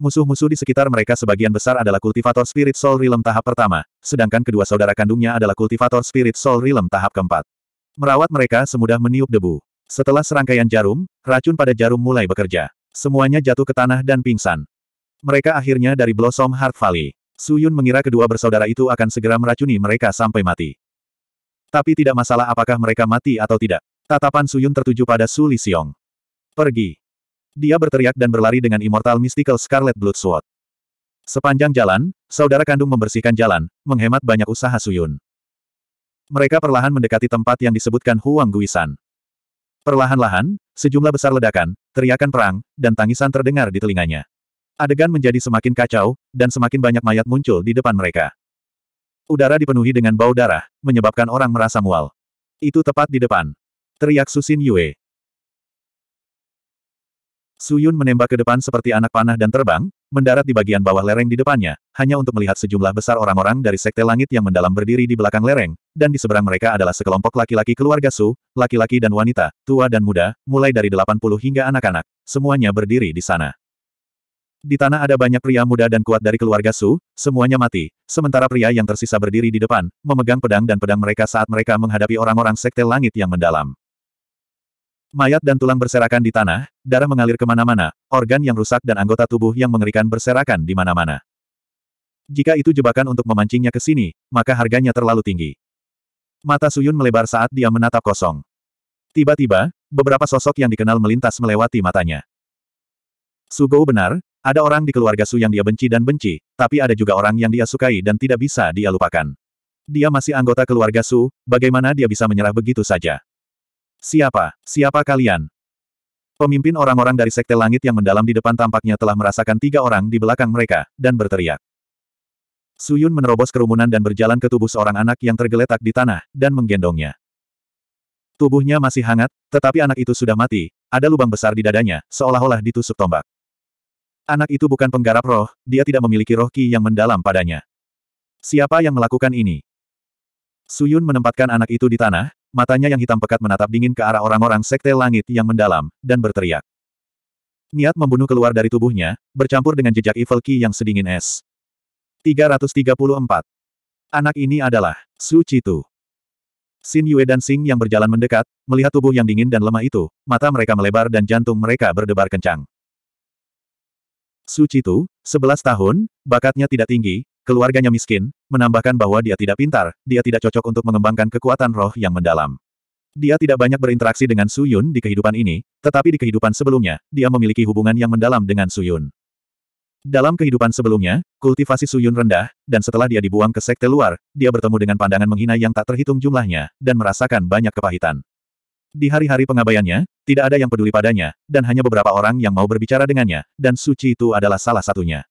Musuh-musuh di sekitar mereka sebagian besar adalah kultivator spirit soul realm tahap pertama, sedangkan kedua saudara kandungnya adalah kultivator spirit soul realm tahap keempat. Merawat mereka semudah meniup debu. Setelah serangkaian jarum, racun pada jarum mulai bekerja. Semuanya jatuh ke tanah dan pingsan. Mereka akhirnya dari Blossom Heart Valley. Su Yun mengira kedua bersaudara itu akan segera meracuni mereka sampai mati. Tapi tidak masalah apakah mereka mati atau tidak. Tatapan Su Yun tertuju pada Su Li Xiong. Pergi. Dia berteriak dan berlari dengan Immortal Mystical Scarlet Blood Sword. Sepanjang jalan, saudara kandung membersihkan jalan, menghemat banyak usaha Suyun. Mereka perlahan mendekati tempat yang disebutkan Huang Guisan. Perlahan-lahan, sejumlah besar ledakan, teriakan perang, dan tangisan terdengar di telinganya. Adegan menjadi semakin kacau, dan semakin banyak mayat muncul di depan mereka. Udara dipenuhi dengan bau darah, menyebabkan orang merasa mual. Itu tepat di depan. Teriak Susin Yue. Suyun menembak ke depan seperti anak panah dan terbang, mendarat di bagian bawah lereng di depannya, hanya untuk melihat sejumlah besar orang-orang dari sekte langit yang mendalam berdiri di belakang lereng, dan di seberang mereka adalah sekelompok laki-laki keluarga Su, laki-laki dan wanita, tua dan muda, mulai dari 80 hingga anak-anak, semuanya berdiri di sana. Di tanah ada banyak pria muda dan kuat dari keluarga Su, semuanya mati, sementara pria yang tersisa berdiri di depan, memegang pedang dan pedang mereka saat mereka menghadapi orang-orang sekte langit yang mendalam. Mayat dan tulang berserakan di tanah, darah mengalir kemana-mana, organ yang rusak dan anggota tubuh yang mengerikan berserakan di mana-mana. Jika itu jebakan untuk memancingnya ke sini, maka harganya terlalu tinggi. Mata Suyun melebar saat dia menatap kosong. Tiba-tiba, beberapa sosok yang dikenal melintas melewati matanya. Sugou benar, ada orang di keluarga Su yang dia benci dan benci, tapi ada juga orang yang dia sukai dan tidak bisa dia lupakan. Dia masih anggota keluarga Su, bagaimana dia bisa menyerah begitu saja? Siapa? Siapa kalian? Pemimpin orang-orang dari Sekte Langit yang mendalam di depan tampaknya telah merasakan tiga orang di belakang mereka, dan berteriak. Suyun menerobos kerumunan dan berjalan ke tubuh seorang anak yang tergeletak di tanah, dan menggendongnya. Tubuhnya masih hangat, tetapi anak itu sudah mati, ada lubang besar di dadanya, seolah-olah ditusuk tombak. Anak itu bukan penggarap roh, dia tidak memiliki roh ki yang mendalam padanya. Siapa yang melakukan ini? Suyun menempatkan anak itu di tanah, matanya yang hitam pekat menatap dingin ke arah orang-orang sekte langit yang mendalam, dan berteriak. Niat membunuh keluar dari tubuhnya, bercampur dengan jejak Evil Ki yang sedingin es. 334. Anak ini adalah Su Chitu. Xin Yue dan Xing yang berjalan mendekat, melihat tubuh yang dingin dan lemah itu, mata mereka melebar dan jantung mereka berdebar kencang. Su Chitu, 11 tahun, bakatnya tidak tinggi, Keluarganya miskin, menambahkan bahwa dia tidak pintar, dia tidak cocok untuk mengembangkan kekuatan roh yang mendalam. Dia tidak banyak berinteraksi dengan Su Yun di kehidupan ini, tetapi di kehidupan sebelumnya, dia memiliki hubungan yang mendalam dengan Su Yun. Dalam kehidupan sebelumnya, kultivasi Su Yun rendah, dan setelah dia dibuang ke sekte luar, dia bertemu dengan pandangan menghina yang tak terhitung jumlahnya, dan merasakan banyak kepahitan. Di hari-hari pengabaiannya, tidak ada yang peduli padanya, dan hanya beberapa orang yang mau berbicara dengannya, dan Suci itu adalah salah satunya.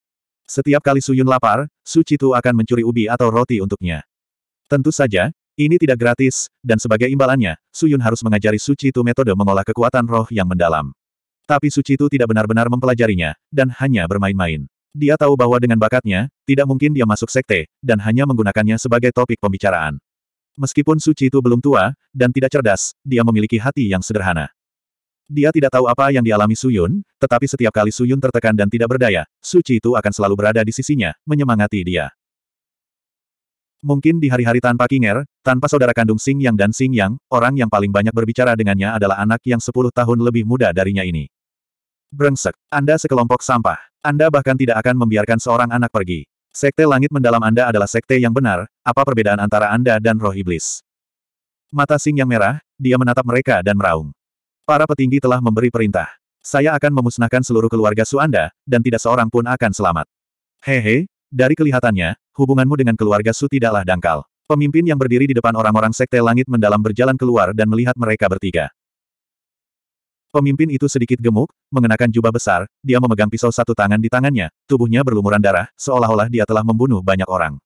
Setiap kali Suyun lapar, Su Citu akan mencuri ubi atau roti untuknya. Tentu saja, ini tidak gratis, dan sebagai imbalannya, Suyun harus mengajari Su Citu metode mengolah kekuatan roh yang mendalam. Tapi Su Citu tidak benar-benar mempelajarinya, dan hanya bermain-main. Dia tahu bahwa dengan bakatnya, tidak mungkin dia masuk sekte, dan hanya menggunakannya sebagai topik pembicaraan. Meskipun Su Citu belum tua, dan tidak cerdas, dia memiliki hati yang sederhana. Dia tidak tahu apa yang dialami Suyun, tetapi setiap kali Suyun tertekan dan tidak berdaya, suci itu akan selalu berada di sisinya, menyemangati dia. Mungkin di hari-hari tanpa Kinger, tanpa saudara kandung Sing Yang dan Sing Yang, orang yang paling banyak berbicara dengannya adalah anak yang 10 tahun lebih muda darinya ini. Brengsek, Anda sekelompok sampah. Anda bahkan tidak akan membiarkan seorang anak pergi. Sekte langit mendalam Anda adalah sekte yang benar, apa perbedaan antara Anda dan roh iblis? Mata Sing yang merah, dia menatap mereka dan meraung. Para petinggi telah memberi perintah. Saya akan memusnahkan seluruh keluarga Suanda, dan tidak seorang pun akan selamat. Hehe, dari kelihatannya, hubunganmu dengan keluarga Su tidaklah dangkal. Pemimpin yang berdiri di depan orang-orang Sekte Langit mendalam berjalan keluar dan melihat mereka bertiga. Pemimpin itu sedikit gemuk, mengenakan jubah besar, dia memegang pisau satu tangan di tangannya, tubuhnya berlumuran darah, seolah-olah dia telah membunuh banyak orang.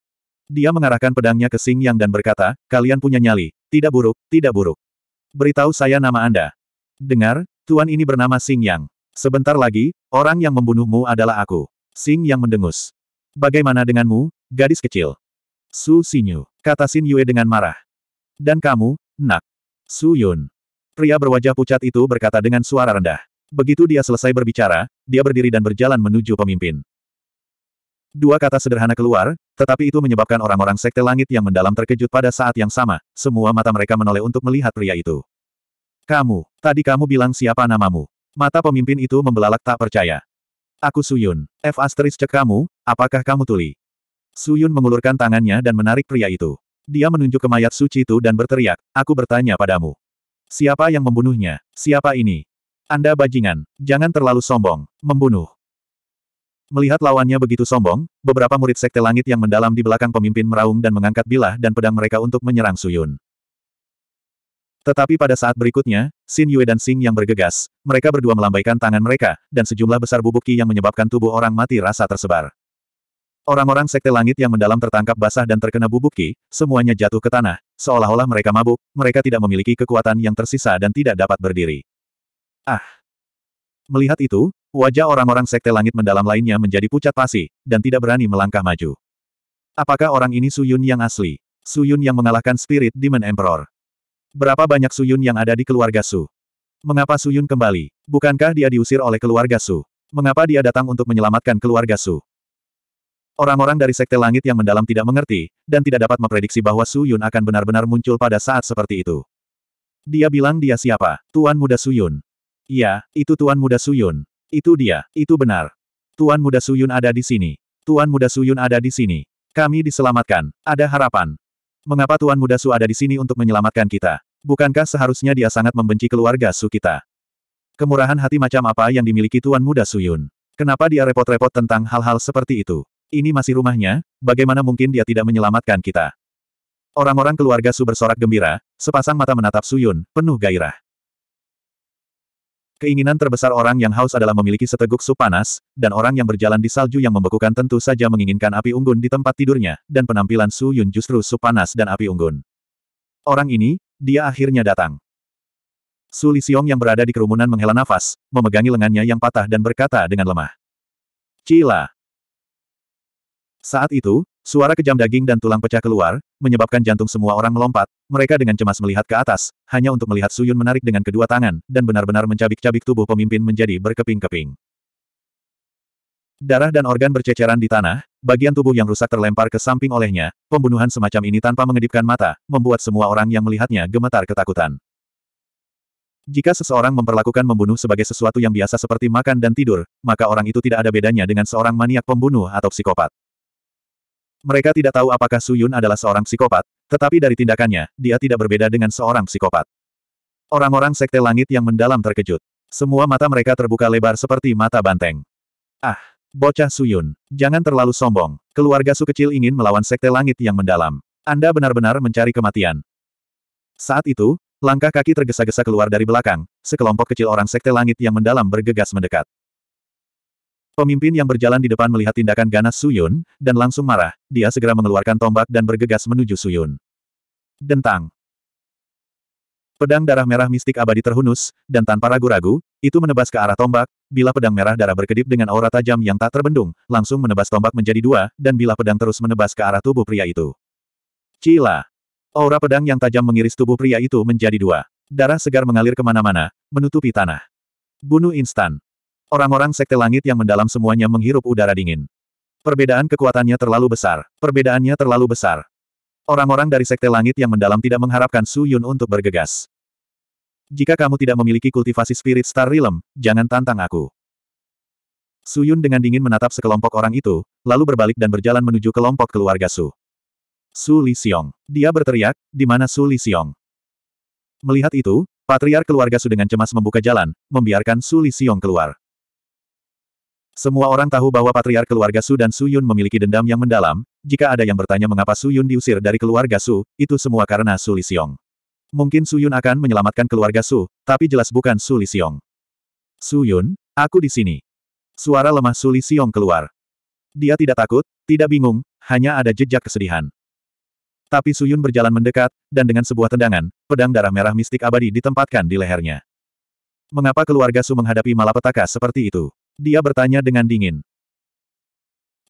Dia mengarahkan pedangnya ke Sing Yang dan berkata, kalian punya nyali, tidak buruk, tidak buruk. Beritahu saya nama Anda. Dengar, tuan ini bernama Sing Yang. Sebentar lagi, orang yang membunuhmu adalah aku. Sing Yang mendengus. Bagaimana denganmu, gadis kecil? Su Xinyu, kata Xin Yue dengan marah. Dan kamu, nak. Su Yun. Pria berwajah pucat itu berkata dengan suara rendah. Begitu dia selesai berbicara, dia berdiri dan berjalan menuju pemimpin. Dua kata sederhana keluar, tetapi itu menyebabkan orang-orang sekte langit yang mendalam terkejut pada saat yang sama, semua mata mereka menoleh untuk melihat pria itu. Kamu, tadi kamu bilang siapa namamu. Mata pemimpin itu membelalak tak percaya. Aku Suyun. F asteris cek kamu, apakah kamu tuli? Suyun mengulurkan tangannya dan menarik pria itu. Dia menunjuk ke mayat suci itu dan berteriak, aku bertanya padamu. Siapa yang membunuhnya? Siapa ini? Anda bajingan, jangan terlalu sombong, membunuh. Melihat lawannya begitu sombong, beberapa murid sekte langit yang mendalam di belakang pemimpin meraung dan mengangkat bilah dan pedang mereka untuk menyerang Suyun. Tetapi pada saat berikutnya, Xin Yue dan Xing yang bergegas, mereka berdua melambaikan tangan mereka, dan sejumlah besar bubuk ki yang menyebabkan tubuh orang mati rasa tersebar. Orang-orang sekte langit yang mendalam tertangkap basah dan terkena bubuk ki, semuanya jatuh ke tanah, seolah-olah mereka mabuk, mereka tidak memiliki kekuatan yang tersisa dan tidak dapat berdiri. Ah! Melihat itu, wajah orang-orang sekte langit mendalam lainnya menjadi pucat pasi, dan tidak berani melangkah maju. Apakah orang ini Suyun yang asli? Suyun yang mengalahkan Spirit Demon Emperor. Berapa banyak Suyun yang ada di keluarga Su? Mengapa Suyun kembali? Bukankah dia diusir oleh keluarga Su? Mengapa dia datang untuk menyelamatkan keluarga Su? Orang-orang dari Sekte Langit yang mendalam tidak mengerti, dan tidak dapat memprediksi bahwa Suyun akan benar-benar muncul pada saat seperti itu. Dia bilang dia siapa? Tuan Muda Suyun. Iya, itu Tuan Muda Suyun. Itu dia, itu benar. Tuan Muda Suyun ada di sini. Tuan Muda Suyun ada di sini. Kami diselamatkan. Ada harapan. Mengapa Tuan Muda Su ada di sini untuk menyelamatkan kita? Bukankah seharusnya dia sangat membenci keluarga Su kita? Kemurahan hati macam apa yang dimiliki Tuan Muda Su Yun? Kenapa dia repot-repot tentang hal-hal seperti itu? Ini masih rumahnya, bagaimana mungkin dia tidak menyelamatkan kita? Orang-orang keluarga Su bersorak gembira, sepasang mata menatap Su Yun penuh gairah. Keinginan terbesar orang yang haus adalah memiliki seteguk sup panas, dan orang yang berjalan di salju yang membekukan tentu saja menginginkan api unggun di tempat tidurnya, dan penampilan Su Yun justru sup panas dan api unggun. Orang ini, dia akhirnya datang. Su Xiong yang berada di kerumunan menghela nafas, memegangi lengannya yang patah dan berkata dengan lemah. Cila! Saat itu, suara kejam daging dan tulang pecah keluar, menyebabkan jantung semua orang melompat, mereka dengan cemas melihat ke atas, hanya untuk melihat Suyun menarik dengan kedua tangan, dan benar-benar mencabik-cabik tubuh pemimpin menjadi berkeping-keping. Darah dan organ berceceran di tanah, bagian tubuh yang rusak terlempar ke samping olehnya, pembunuhan semacam ini tanpa mengedipkan mata, membuat semua orang yang melihatnya gemetar ketakutan. Jika seseorang memperlakukan membunuh sebagai sesuatu yang biasa seperti makan dan tidur, maka orang itu tidak ada bedanya dengan seorang maniak pembunuh atau psikopat. Mereka tidak tahu apakah Su Yun adalah seorang psikopat, tetapi dari tindakannya, dia tidak berbeda dengan seorang psikopat. Orang-orang sekte langit yang mendalam terkejut. Semua mata mereka terbuka lebar seperti mata banteng. Ah, bocah Su Yun, jangan terlalu sombong. Keluarga Su kecil ingin melawan sekte langit yang mendalam. Anda benar-benar mencari kematian. Saat itu, langkah kaki tergesa-gesa keluar dari belakang, sekelompok kecil orang sekte langit yang mendalam bergegas mendekat. Pemimpin yang berjalan di depan melihat tindakan ganas Suyun, dan langsung marah, dia segera mengeluarkan tombak dan bergegas menuju Suyun. Dentang. Pedang darah merah mistik abadi terhunus, dan tanpa ragu-ragu, itu menebas ke arah tombak, bila pedang merah darah berkedip dengan aura tajam yang tak terbendung, langsung menebas tombak menjadi dua, dan bila pedang terus menebas ke arah tubuh pria itu. Cila. Aura pedang yang tajam mengiris tubuh pria itu menjadi dua. Darah segar mengalir kemana-mana, menutupi tanah. Bunuh instan. Orang-orang sekte langit yang mendalam semuanya menghirup udara dingin. Perbedaan kekuatannya terlalu besar. Perbedaannya terlalu besar. Orang-orang dari sekte langit yang mendalam tidak mengharapkan Su Yun untuk bergegas. Jika kamu tidak memiliki kultivasi spirit star realm, jangan tantang aku. Su Yun dengan dingin menatap sekelompok orang itu, lalu berbalik dan berjalan menuju kelompok keluarga Su. Su Li Xiong. Dia berteriak, di mana Su Li Xiong? Melihat itu, Patriar keluarga Su dengan cemas membuka jalan, membiarkan Su Li Xiong keluar. Semua orang tahu bahwa patriark keluarga Su dan Su Yun memiliki dendam yang mendalam, jika ada yang bertanya mengapa Su Yun diusir dari keluarga Su, itu semua karena Su Lisiong. Mungkin Su Yun akan menyelamatkan keluarga Su, tapi jelas bukan Su Lisiong. Su Yun, aku di sini. Suara lemah Su Lisiong keluar. Dia tidak takut, tidak bingung, hanya ada jejak kesedihan. Tapi Su Yun berjalan mendekat, dan dengan sebuah tendangan, pedang darah merah mistik abadi ditempatkan di lehernya. Mengapa keluarga Su menghadapi malapetaka seperti itu? Dia bertanya dengan dingin.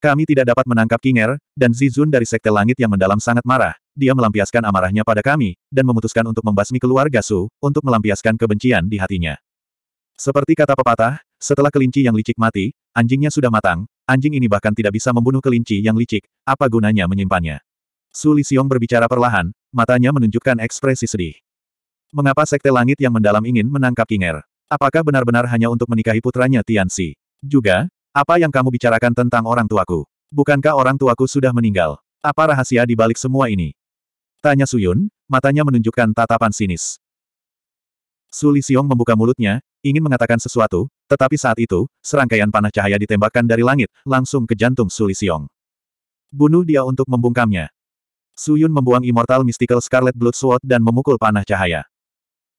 Kami tidak dapat menangkap Kinger, dan Zizun dari Sekte Langit yang mendalam sangat marah. Dia melampiaskan amarahnya pada kami, dan memutuskan untuk membasmi keluarga Su, untuk melampiaskan kebencian di hatinya. Seperti kata pepatah, setelah kelinci yang licik mati, anjingnya sudah matang, anjing ini bahkan tidak bisa membunuh kelinci yang licik, apa gunanya menyimpannya? Su Lisiong berbicara perlahan, matanya menunjukkan ekspresi sedih. Mengapa Sekte Langit yang mendalam ingin menangkap Kinger? Apakah benar-benar hanya untuk menikahi putranya Tian Tianxi? Juga, apa yang kamu bicarakan tentang orang tuaku? Bukankah orang tuaku sudah meninggal? Apa rahasia di balik semua ini? Tanya Suyun, matanya menunjukkan tatapan sinis. Su Xiong membuka mulutnya, ingin mengatakan sesuatu, tetapi saat itu, serangkaian panah cahaya ditembakkan dari langit, langsung ke jantung Su Xiong. Bunuh dia untuk membungkamnya. Suyun membuang Immortal Mystical Scarlet Blood Sword dan memukul panah cahaya.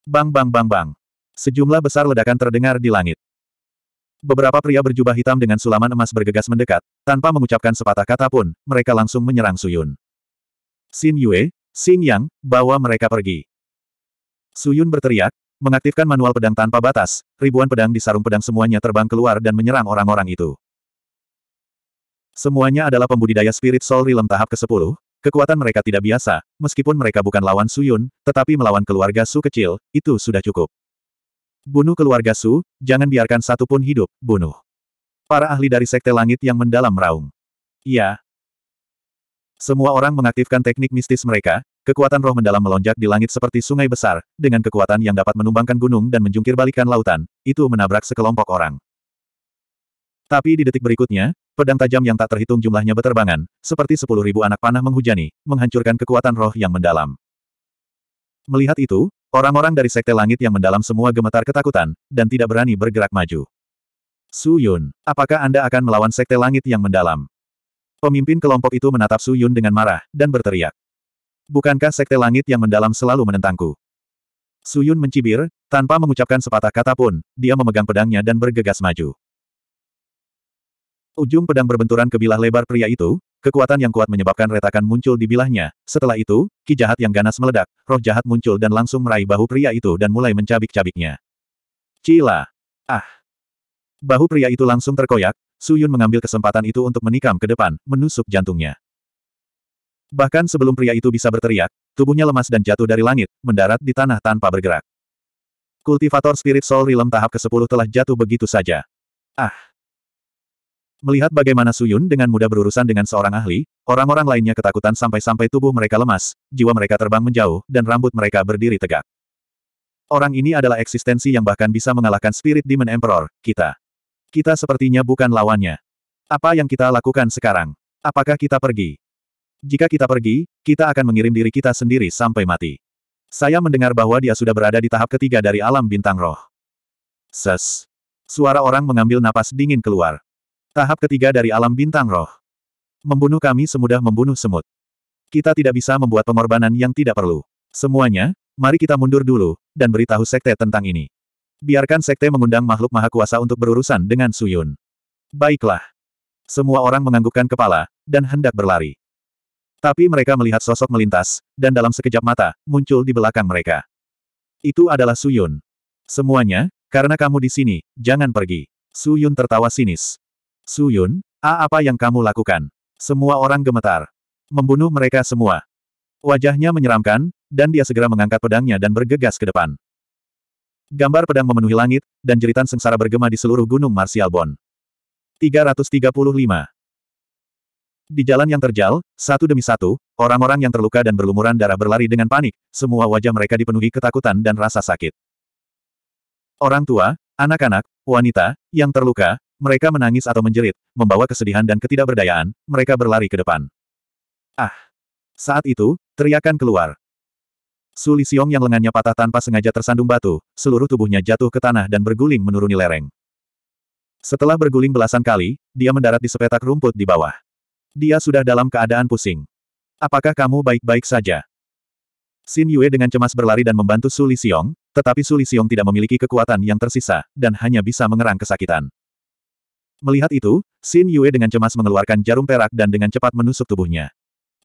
Bang bang bang bang. Sejumlah besar ledakan terdengar di langit. Beberapa pria berjubah hitam dengan sulaman emas bergegas mendekat, tanpa mengucapkan sepatah kata pun, mereka langsung menyerang Suyun. Xin Yue, Xin Yang, bawa mereka pergi. Suyun berteriak, mengaktifkan manual pedang tanpa batas, ribuan pedang di sarung pedang semuanya terbang keluar dan menyerang orang-orang itu. Semuanya adalah pembudidaya spirit soul realm tahap ke-10, kekuatan mereka tidak biasa, meskipun mereka bukan lawan Suyun, tetapi melawan keluarga Su kecil, itu sudah cukup. Bunuh keluarga Su, jangan biarkan satupun hidup, bunuh. Para ahli dari Sekte Langit yang mendalam meraung. Iya. Semua orang mengaktifkan teknik mistis mereka, kekuatan roh mendalam melonjak di langit seperti sungai besar, dengan kekuatan yang dapat menumbangkan gunung dan menjungkir balikan lautan, itu menabrak sekelompok orang. Tapi di detik berikutnya, pedang tajam yang tak terhitung jumlahnya beterbangan, seperti sepuluh ribu anak panah menghujani, menghancurkan kekuatan roh yang mendalam. Melihat itu, orang-orang dari Sekte Langit yang mendalam semua gemetar ketakutan, dan tidak berani bergerak maju. Su Yun, apakah Anda akan melawan Sekte Langit yang mendalam? Pemimpin kelompok itu menatap Su Yun dengan marah, dan berteriak. Bukankah Sekte Langit yang mendalam selalu menentangku? Su Yun mencibir, tanpa mengucapkan sepatah kata pun, dia memegang pedangnya dan bergegas maju. Ujung pedang berbenturan ke bilah lebar pria itu, Kekuatan yang kuat menyebabkan retakan muncul di bilahnya. Setelah itu, ki jahat yang ganas meledak, roh jahat muncul dan langsung meraih bahu pria itu dan mulai mencabik-cabiknya. Cila! Ah! Bahu pria itu langsung terkoyak, Suyun mengambil kesempatan itu untuk menikam ke depan, menusuk jantungnya. Bahkan sebelum pria itu bisa berteriak, tubuhnya lemas dan jatuh dari langit, mendarat di tanah tanpa bergerak. Kultivator Spirit Soul Realm tahap ke-10 telah jatuh begitu saja. Ah! Melihat bagaimana Suyun dengan mudah berurusan dengan seorang ahli, orang-orang lainnya ketakutan sampai-sampai tubuh mereka lemas, jiwa mereka terbang menjauh, dan rambut mereka berdiri tegak. Orang ini adalah eksistensi yang bahkan bisa mengalahkan Spirit Demon Emperor, kita. Kita sepertinya bukan lawannya. Apa yang kita lakukan sekarang? Apakah kita pergi? Jika kita pergi, kita akan mengirim diri kita sendiri sampai mati. Saya mendengar bahwa dia sudah berada di tahap ketiga dari alam bintang roh. Ses. Suara orang mengambil napas dingin keluar. Tahap ketiga dari alam bintang roh. Membunuh kami semudah membunuh semut. Kita tidak bisa membuat pengorbanan yang tidak perlu. Semuanya, mari kita mundur dulu, dan beritahu sekte tentang ini. Biarkan sekte mengundang makhluk maha kuasa untuk berurusan dengan Suyun. Baiklah. Semua orang menganggukkan kepala, dan hendak berlari. Tapi mereka melihat sosok melintas, dan dalam sekejap mata, muncul di belakang mereka. Itu adalah Suyun. Semuanya, karena kamu di sini, jangan pergi. Suyun tertawa sinis. Su Yun, A apa yang kamu lakukan? Semua orang gemetar. Membunuh mereka semua. Wajahnya menyeramkan, dan dia segera mengangkat pedangnya dan bergegas ke depan. Gambar pedang memenuhi langit, dan jeritan sengsara bergema di seluruh gunung Martial Bon. 335 Di jalan yang terjal, satu demi satu, orang-orang yang terluka dan berlumuran darah berlari dengan panik, semua wajah mereka dipenuhi ketakutan dan rasa sakit. Orang tua, anak-anak, wanita, yang terluka, mereka menangis atau menjerit, membawa kesedihan dan ketidakberdayaan, mereka berlari ke depan. Ah! Saat itu, teriakan keluar. Su Lisiong yang lengannya patah tanpa sengaja tersandung batu, seluruh tubuhnya jatuh ke tanah dan berguling menuruni lereng. Setelah berguling belasan kali, dia mendarat di sepetak rumput di bawah. Dia sudah dalam keadaan pusing. Apakah kamu baik-baik saja? Xin Yue dengan cemas berlari dan membantu Su Lisiong, tetapi Su Lisiong tidak memiliki kekuatan yang tersisa, dan hanya bisa mengerang kesakitan. Melihat itu, Xin Yue dengan cemas mengeluarkan jarum perak dan dengan cepat menusuk tubuhnya.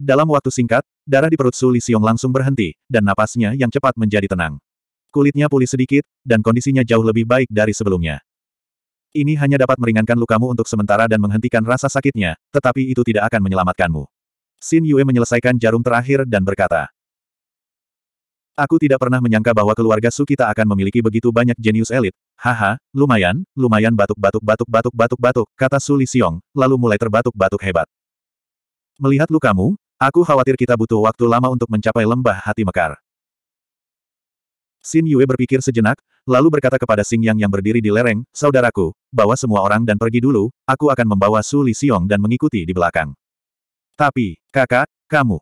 Dalam waktu singkat, darah di perut Su Li Xiong langsung berhenti, dan napasnya yang cepat menjadi tenang. Kulitnya pulih sedikit, dan kondisinya jauh lebih baik dari sebelumnya. Ini hanya dapat meringankan lukamu untuk sementara dan menghentikan rasa sakitnya, tetapi itu tidak akan menyelamatkanmu. Xin Yue menyelesaikan jarum terakhir dan berkata, Aku tidak pernah menyangka bahwa keluarga Su kita akan memiliki begitu banyak jenius elit. Haha, lumayan, lumayan batuk-batuk-batuk-batuk-batuk-batuk, kata Su Li Xiong, lalu mulai terbatuk-batuk hebat. Melihat lukamu, aku khawatir kita butuh waktu lama untuk mencapai lembah hati mekar. Xin Yue berpikir sejenak, lalu berkata kepada Xing Yang yang berdiri di lereng, Saudaraku, bawa semua orang dan pergi dulu, aku akan membawa Su Li Xiong dan mengikuti di belakang. Tapi, kakak, kamu.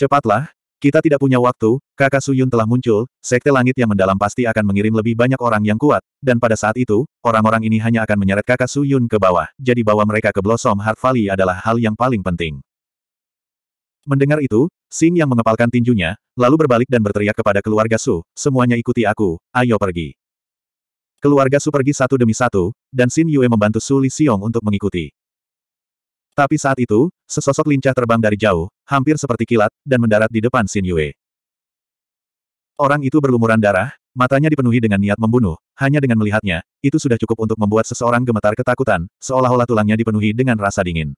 Cepatlah, kita tidak punya waktu, kakak Suyun telah muncul, sekte langit yang mendalam pasti akan mengirim lebih banyak orang yang kuat, dan pada saat itu, orang-orang ini hanya akan menyeret kakak Suyun ke bawah, jadi bawa mereka ke Blossom Heart Valley adalah hal yang paling penting. Mendengar itu, Sing yang mengepalkan tinjunya, lalu berbalik dan berteriak kepada keluarga Su, semuanya ikuti aku, ayo pergi. Keluarga Su pergi satu demi satu, dan Sin Yue membantu Su Li Xiong untuk mengikuti. Tapi saat itu, sesosok lincah terbang dari jauh, hampir seperti kilat, dan mendarat di depan Xin Yue. Orang itu berlumuran darah, matanya dipenuhi dengan niat membunuh, hanya dengan melihatnya, itu sudah cukup untuk membuat seseorang gemetar ketakutan, seolah-olah tulangnya dipenuhi dengan rasa dingin.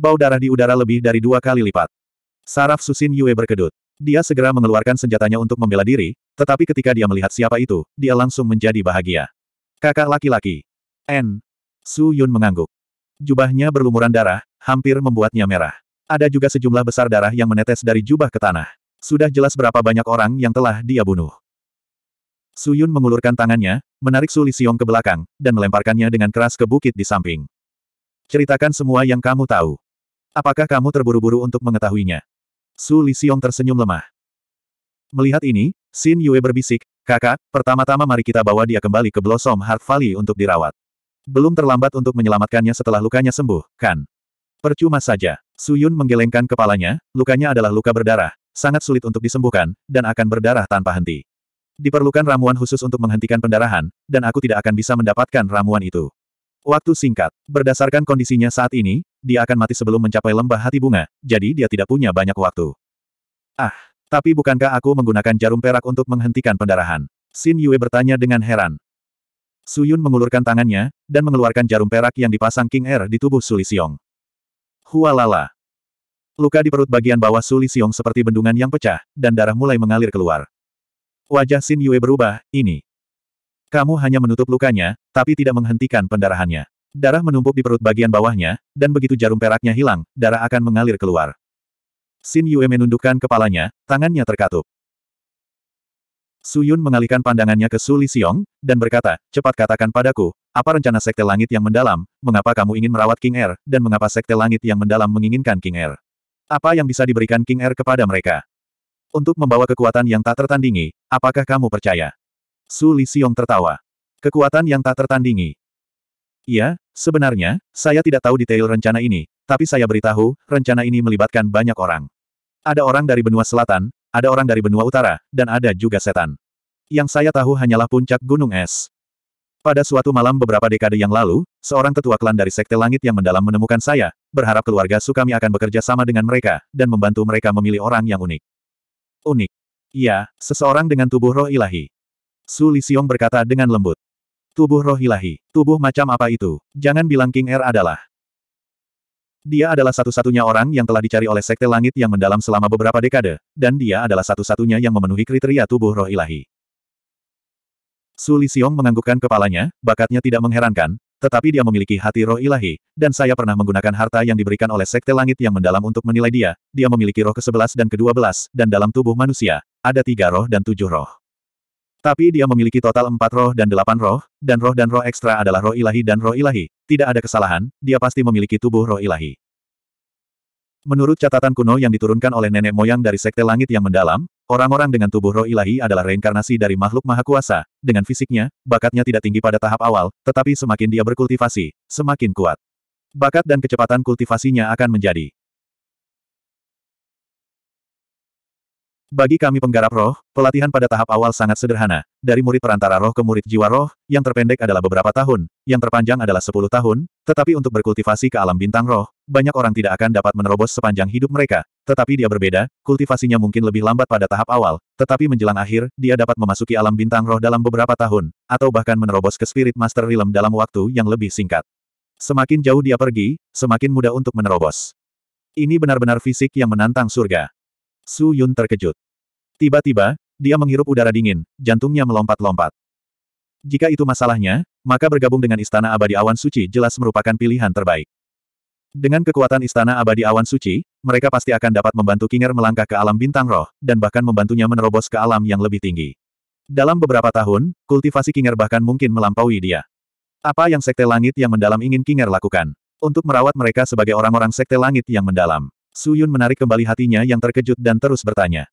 Bau darah di udara lebih dari dua kali lipat. Saraf Susin Yue berkedut. Dia segera mengeluarkan senjatanya untuk membela diri, tetapi ketika dia melihat siapa itu, dia langsung menjadi bahagia. Kakak laki-laki. N. Su Yun mengangguk. Jubahnya berlumuran darah, hampir membuatnya merah. Ada juga sejumlah besar darah yang menetes dari jubah ke tanah. Sudah jelas berapa banyak orang yang telah dia bunuh. Suyun mengulurkan tangannya, menarik Su Lisiong ke belakang, dan melemparkannya dengan keras ke bukit di samping. Ceritakan semua yang kamu tahu. Apakah kamu terburu-buru untuk mengetahuinya? Su Lisiong tersenyum lemah. Melihat ini, Xin Yue berbisik, kakak, pertama-tama mari kita bawa dia kembali ke Blossom Heart Valley untuk dirawat. Belum terlambat untuk menyelamatkannya setelah lukanya sembuh, kan? Percuma saja. Suyun menggelengkan kepalanya, lukanya adalah luka berdarah, sangat sulit untuk disembuhkan, dan akan berdarah tanpa henti. Diperlukan ramuan khusus untuk menghentikan pendarahan, dan aku tidak akan bisa mendapatkan ramuan itu. Waktu singkat. Berdasarkan kondisinya saat ini, dia akan mati sebelum mencapai lembah hati bunga, jadi dia tidak punya banyak waktu. Ah, tapi bukankah aku menggunakan jarum perak untuk menghentikan pendarahan? Xin Yue bertanya dengan heran. Suyun mengulurkan tangannya, dan mengeluarkan jarum perak yang dipasang King Air er di tubuh Suli Siong. Hualala. Luka di perut bagian bawah Suli Siong seperti bendungan yang pecah, dan darah mulai mengalir keluar. Wajah Sin Yue berubah, ini. Kamu hanya menutup lukanya, tapi tidak menghentikan pendarahannya. Darah menumpuk di perut bagian bawahnya, dan begitu jarum peraknya hilang, darah akan mengalir keluar. Sin Yue menundukkan kepalanya, tangannya terkatup. Su Yun mengalihkan pandangannya ke Su Lisiong, dan berkata, cepat katakan padaku, apa rencana Sekte Langit yang mendalam, mengapa kamu ingin merawat King Air, er? dan mengapa Sekte Langit yang mendalam menginginkan King Air? Er? Apa yang bisa diberikan King Air er kepada mereka? Untuk membawa kekuatan yang tak tertandingi, apakah kamu percaya? Su Lisiong tertawa. Kekuatan yang tak tertandingi. Iya, sebenarnya, saya tidak tahu detail rencana ini, tapi saya beritahu, rencana ini melibatkan banyak orang. Ada orang dari benua selatan, ada orang dari benua utara, dan ada juga setan. Yang saya tahu hanyalah puncak gunung es. Pada suatu malam beberapa dekade yang lalu, seorang tetua klan dari Sekte Langit yang mendalam menemukan saya, berharap keluarga Sukami akan bekerja sama dengan mereka, dan membantu mereka memilih orang yang unik. Unik. Ya, seseorang dengan tubuh roh ilahi. Su Lisiong berkata dengan lembut. Tubuh roh ilahi, tubuh macam apa itu? Jangan bilang King Er adalah dia adalah satu-satunya orang yang telah dicari oleh Sekte Langit yang mendalam selama beberapa dekade, dan dia adalah satu-satunya yang memenuhi kriteria tubuh roh ilahi. Su Lisiong menganggukkan kepalanya, bakatnya tidak mengherankan, tetapi dia memiliki hati roh ilahi, dan saya pernah menggunakan harta yang diberikan oleh Sekte Langit yang mendalam untuk menilai dia, dia memiliki roh ke-11 dan ke-12, dan dalam tubuh manusia, ada tiga roh dan tujuh roh. Tapi dia memiliki total empat roh dan delapan roh, dan roh dan roh ekstra adalah roh ilahi dan roh ilahi. Tidak ada kesalahan, dia pasti memiliki tubuh roh ilahi. Menurut catatan kuno yang diturunkan oleh nenek moyang dari Sekte Langit yang Mendalam, orang-orang dengan tubuh roh ilahi adalah reinkarnasi dari makhluk maha kuasa. Dengan fisiknya, bakatnya tidak tinggi pada tahap awal, tetapi semakin dia berkultivasi, semakin kuat. Bakat dan kecepatan kultivasinya akan menjadi Bagi kami penggarap roh, pelatihan pada tahap awal sangat sederhana, dari murid perantara roh ke murid jiwa roh, yang terpendek adalah beberapa tahun, yang terpanjang adalah 10 tahun, tetapi untuk berkultivasi ke alam bintang roh, banyak orang tidak akan dapat menerobos sepanjang hidup mereka, tetapi dia berbeda, kultivasinya mungkin lebih lambat pada tahap awal, tetapi menjelang akhir, dia dapat memasuki alam bintang roh dalam beberapa tahun, atau bahkan menerobos ke spirit master realm dalam waktu yang lebih singkat. Semakin jauh dia pergi, semakin mudah untuk menerobos. Ini benar-benar fisik yang menantang surga. Su Yun terkejut. Tiba-tiba, dia menghirup udara dingin, jantungnya melompat-lompat. Jika itu masalahnya, maka bergabung dengan Istana Abadi Awan Suci jelas merupakan pilihan terbaik. Dengan kekuatan Istana Abadi Awan Suci, mereka pasti akan dapat membantu Kinger melangkah ke alam bintang roh, dan bahkan membantunya menerobos ke alam yang lebih tinggi. Dalam beberapa tahun, kultivasi Kinger bahkan mungkin melampaui dia. Apa yang Sekte Langit yang mendalam ingin Kinger lakukan? Untuk merawat mereka sebagai orang-orang Sekte Langit yang mendalam. Su Yun menarik kembali hatinya yang terkejut dan terus bertanya.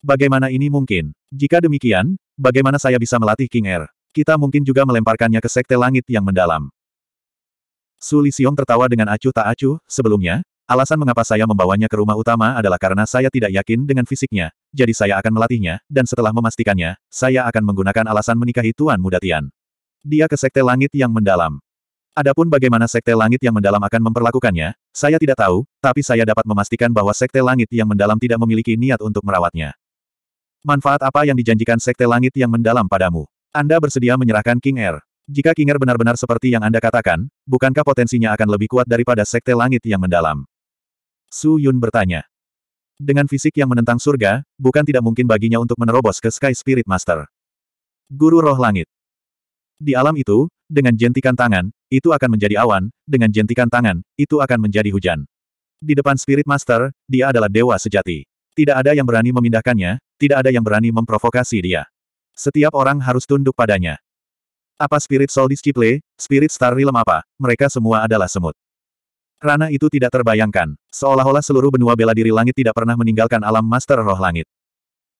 Bagaimana ini mungkin? Jika demikian, bagaimana saya bisa melatih King Air? Kita mungkin juga melemparkannya ke sekte langit yang mendalam. Li Xiong tertawa dengan acuh tak acuh, sebelumnya, alasan mengapa saya membawanya ke rumah utama adalah karena saya tidak yakin dengan fisiknya, jadi saya akan melatihnya, dan setelah memastikannya, saya akan menggunakan alasan menikahi Tuan Muda Tian. Dia ke sekte langit yang mendalam. Adapun bagaimana Sekte Langit yang mendalam akan memperlakukannya, saya tidak tahu, tapi saya dapat memastikan bahwa Sekte Langit yang mendalam tidak memiliki niat untuk merawatnya. Manfaat apa yang dijanjikan Sekte Langit yang mendalam padamu? Anda bersedia menyerahkan King Air. Jika King Air benar-benar seperti yang Anda katakan, bukankah potensinya akan lebih kuat daripada Sekte Langit yang mendalam? Su Yun bertanya. Dengan fisik yang menentang surga, bukan tidak mungkin baginya untuk menerobos ke Sky Spirit Master. Guru Roh Langit. Di alam itu, dengan jentikan tangan, itu akan menjadi awan, dengan jentikan tangan, itu akan menjadi hujan. Di depan Spirit Master, dia adalah dewa sejati. Tidak ada yang berani memindahkannya, tidak ada yang berani memprovokasi dia. Setiap orang harus tunduk padanya. Apa Spirit Soul Disciple, Spirit Star Realm apa, mereka semua adalah semut. Rana itu tidak terbayangkan, seolah-olah seluruh benua bela diri langit tidak pernah meninggalkan alam master roh langit.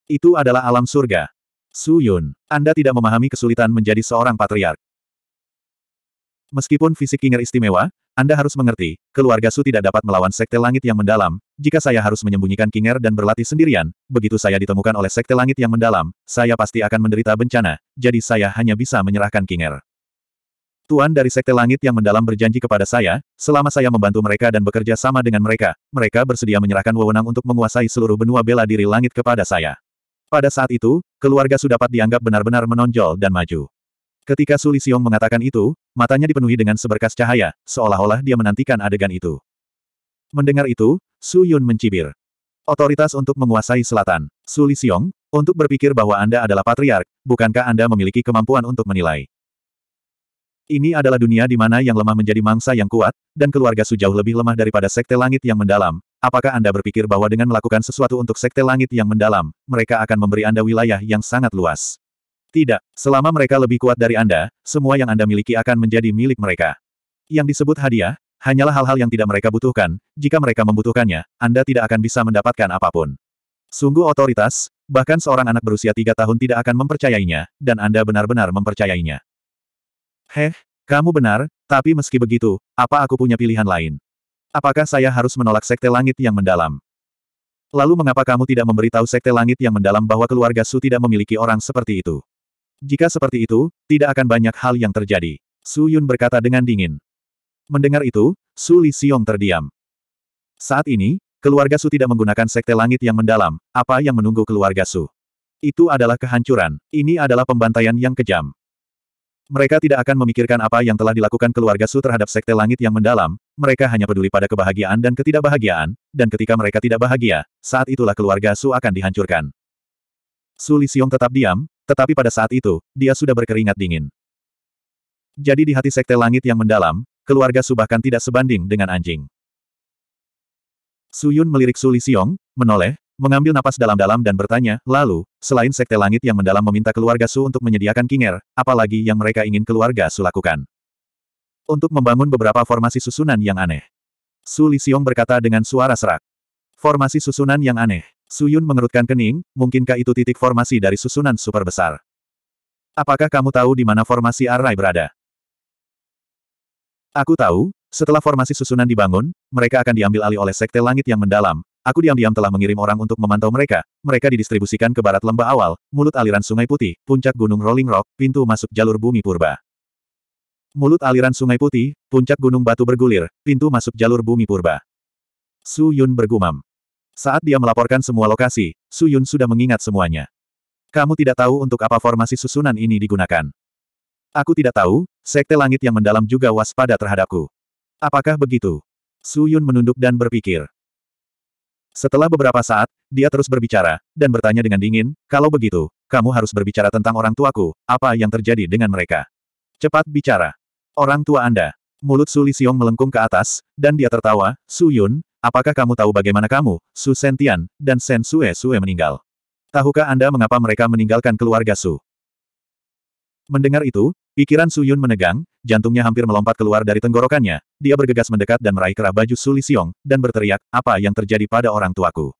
Itu adalah alam surga. Su Yun, Anda tidak memahami kesulitan menjadi seorang patriark. Meskipun fisik Kinger istimewa, Anda harus mengerti, keluarga Su tidak dapat melawan Sekte Langit yang mendalam, jika saya harus menyembunyikan Kinger dan berlatih sendirian, begitu saya ditemukan oleh Sekte Langit yang mendalam, saya pasti akan menderita bencana, jadi saya hanya bisa menyerahkan Kinger. Tuan dari Sekte Langit yang mendalam berjanji kepada saya, selama saya membantu mereka dan bekerja sama dengan mereka, mereka bersedia menyerahkan wewenang untuk menguasai seluruh benua bela diri langit kepada saya. Pada saat itu, keluarga Su dapat dianggap benar-benar menonjol dan maju. Ketika Su Lisiong mengatakan itu, matanya dipenuhi dengan seberkas cahaya, seolah-olah dia menantikan adegan itu. Mendengar itu, Su Yun mencibir. Otoritas untuk menguasai selatan. Su Lisiong, untuk berpikir bahwa Anda adalah patriark, bukankah Anda memiliki kemampuan untuk menilai? Ini adalah dunia di mana yang lemah menjadi mangsa yang kuat, dan keluarga Su jauh lebih lemah daripada sekte langit yang mendalam, Apakah Anda berpikir bahwa dengan melakukan sesuatu untuk sekte langit yang mendalam, mereka akan memberi Anda wilayah yang sangat luas? Tidak, selama mereka lebih kuat dari Anda, semua yang Anda miliki akan menjadi milik mereka. Yang disebut hadiah, hanyalah hal-hal yang tidak mereka butuhkan, jika mereka membutuhkannya, Anda tidak akan bisa mendapatkan apapun. Sungguh otoritas, bahkan seorang anak berusia tiga tahun tidak akan mempercayainya, dan Anda benar-benar mempercayainya. Heh, kamu benar, tapi meski begitu, apa aku punya pilihan lain? Apakah saya harus menolak sekte langit yang mendalam? Lalu mengapa kamu tidak memberitahu sekte langit yang mendalam bahwa keluarga Su tidak memiliki orang seperti itu? Jika seperti itu, tidak akan banyak hal yang terjadi. Su Yun berkata dengan dingin. Mendengar itu, Su Li Xiong terdiam. Saat ini, keluarga Su tidak menggunakan sekte langit yang mendalam, apa yang menunggu keluarga Su? Itu adalah kehancuran, ini adalah pembantaian yang kejam. Mereka tidak akan memikirkan apa yang telah dilakukan keluarga Su terhadap sekte langit yang mendalam, mereka hanya peduli pada kebahagiaan dan ketidakbahagiaan, dan ketika mereka tidak bahagia, saat itulah keluarga Su akan dihancurkan. Su Lisiong tetap diam, tetapi pada saat itu, dia sudah berkeringat dingin. Jadi di hati sekte langit yang mendalam, keluarga Su bahkan tidak sebanding dengan anjing. Su Yun melirik Su Lisiong, menoleh, mengambil napas dalam-dalam dan bertanya, lalu, selain Sekte Langit yang mendalam meminta keluarga Su untuk menyediakan kinger, apalagi yang mereka ingin keluarga Su lakukan? Untuk membangun beberapa formasi susunan yang aneh. Su Xiong berkata dengan suara serak. Formasi susunan yang aneh. Su Yun mengerutkan kening, mungkinkah itu titik formasi dari susunan super besar? Apakah kamu tahu di mana formasi Arai berada? Aku tahu, setelah formasi susunan dibangun, mereka akan diambil alih oleh Sekte Langit yang mendalam, Aku diam-diam telah mengirim orang untuk memantau mereka. Mereka didistribusikan ke barat lembah awal, mulut aliran Sungai Putih, puncak Gunung Rolling Rock, pintu masuk jalur bumi purba. Mulut aliran Sungai Putih, puncak Gunung Batu bergulir, pintu masuk jalur bumi purba. Su Yun bergumam. Saat dia melaporkan semua lokasi, Su Yun sudah mengingat semuanya. Kamu tidak tahu untuk apa formasi susunan ini digunakan. Aku tidak tahu, sekte langit yang mendalam juga waspada terhadapku. Apakah begitu? Su Yun menunduk dan berpikir. Setelah beberapa saat, dia terus berbicara, dan bertanya dengan dingin, kalau begitu, kamu harus berbicara tentang orang tuaku, apa yang terjadi dengan mereka. Cepat bicara. Orang tua Anda. Mulut Su Li Xiong melengkung ke atas, dan dia tertawa, Su Yun, apakah kamu tahu bagaimana kamu, Su Tian, dan Sen Sue Sue meninggal? Tahukah Anda mengapa mereka meninggalkan keluarga Su? Mendengar itu, Pikiran Suyun menegang, jantungnya hampir melompat keluar dari tenggorokannya, dia bergegas mendekat dan meraih kerah baju Suli Siong, dan berteriak, apa yang terjadi pada orang tuaku?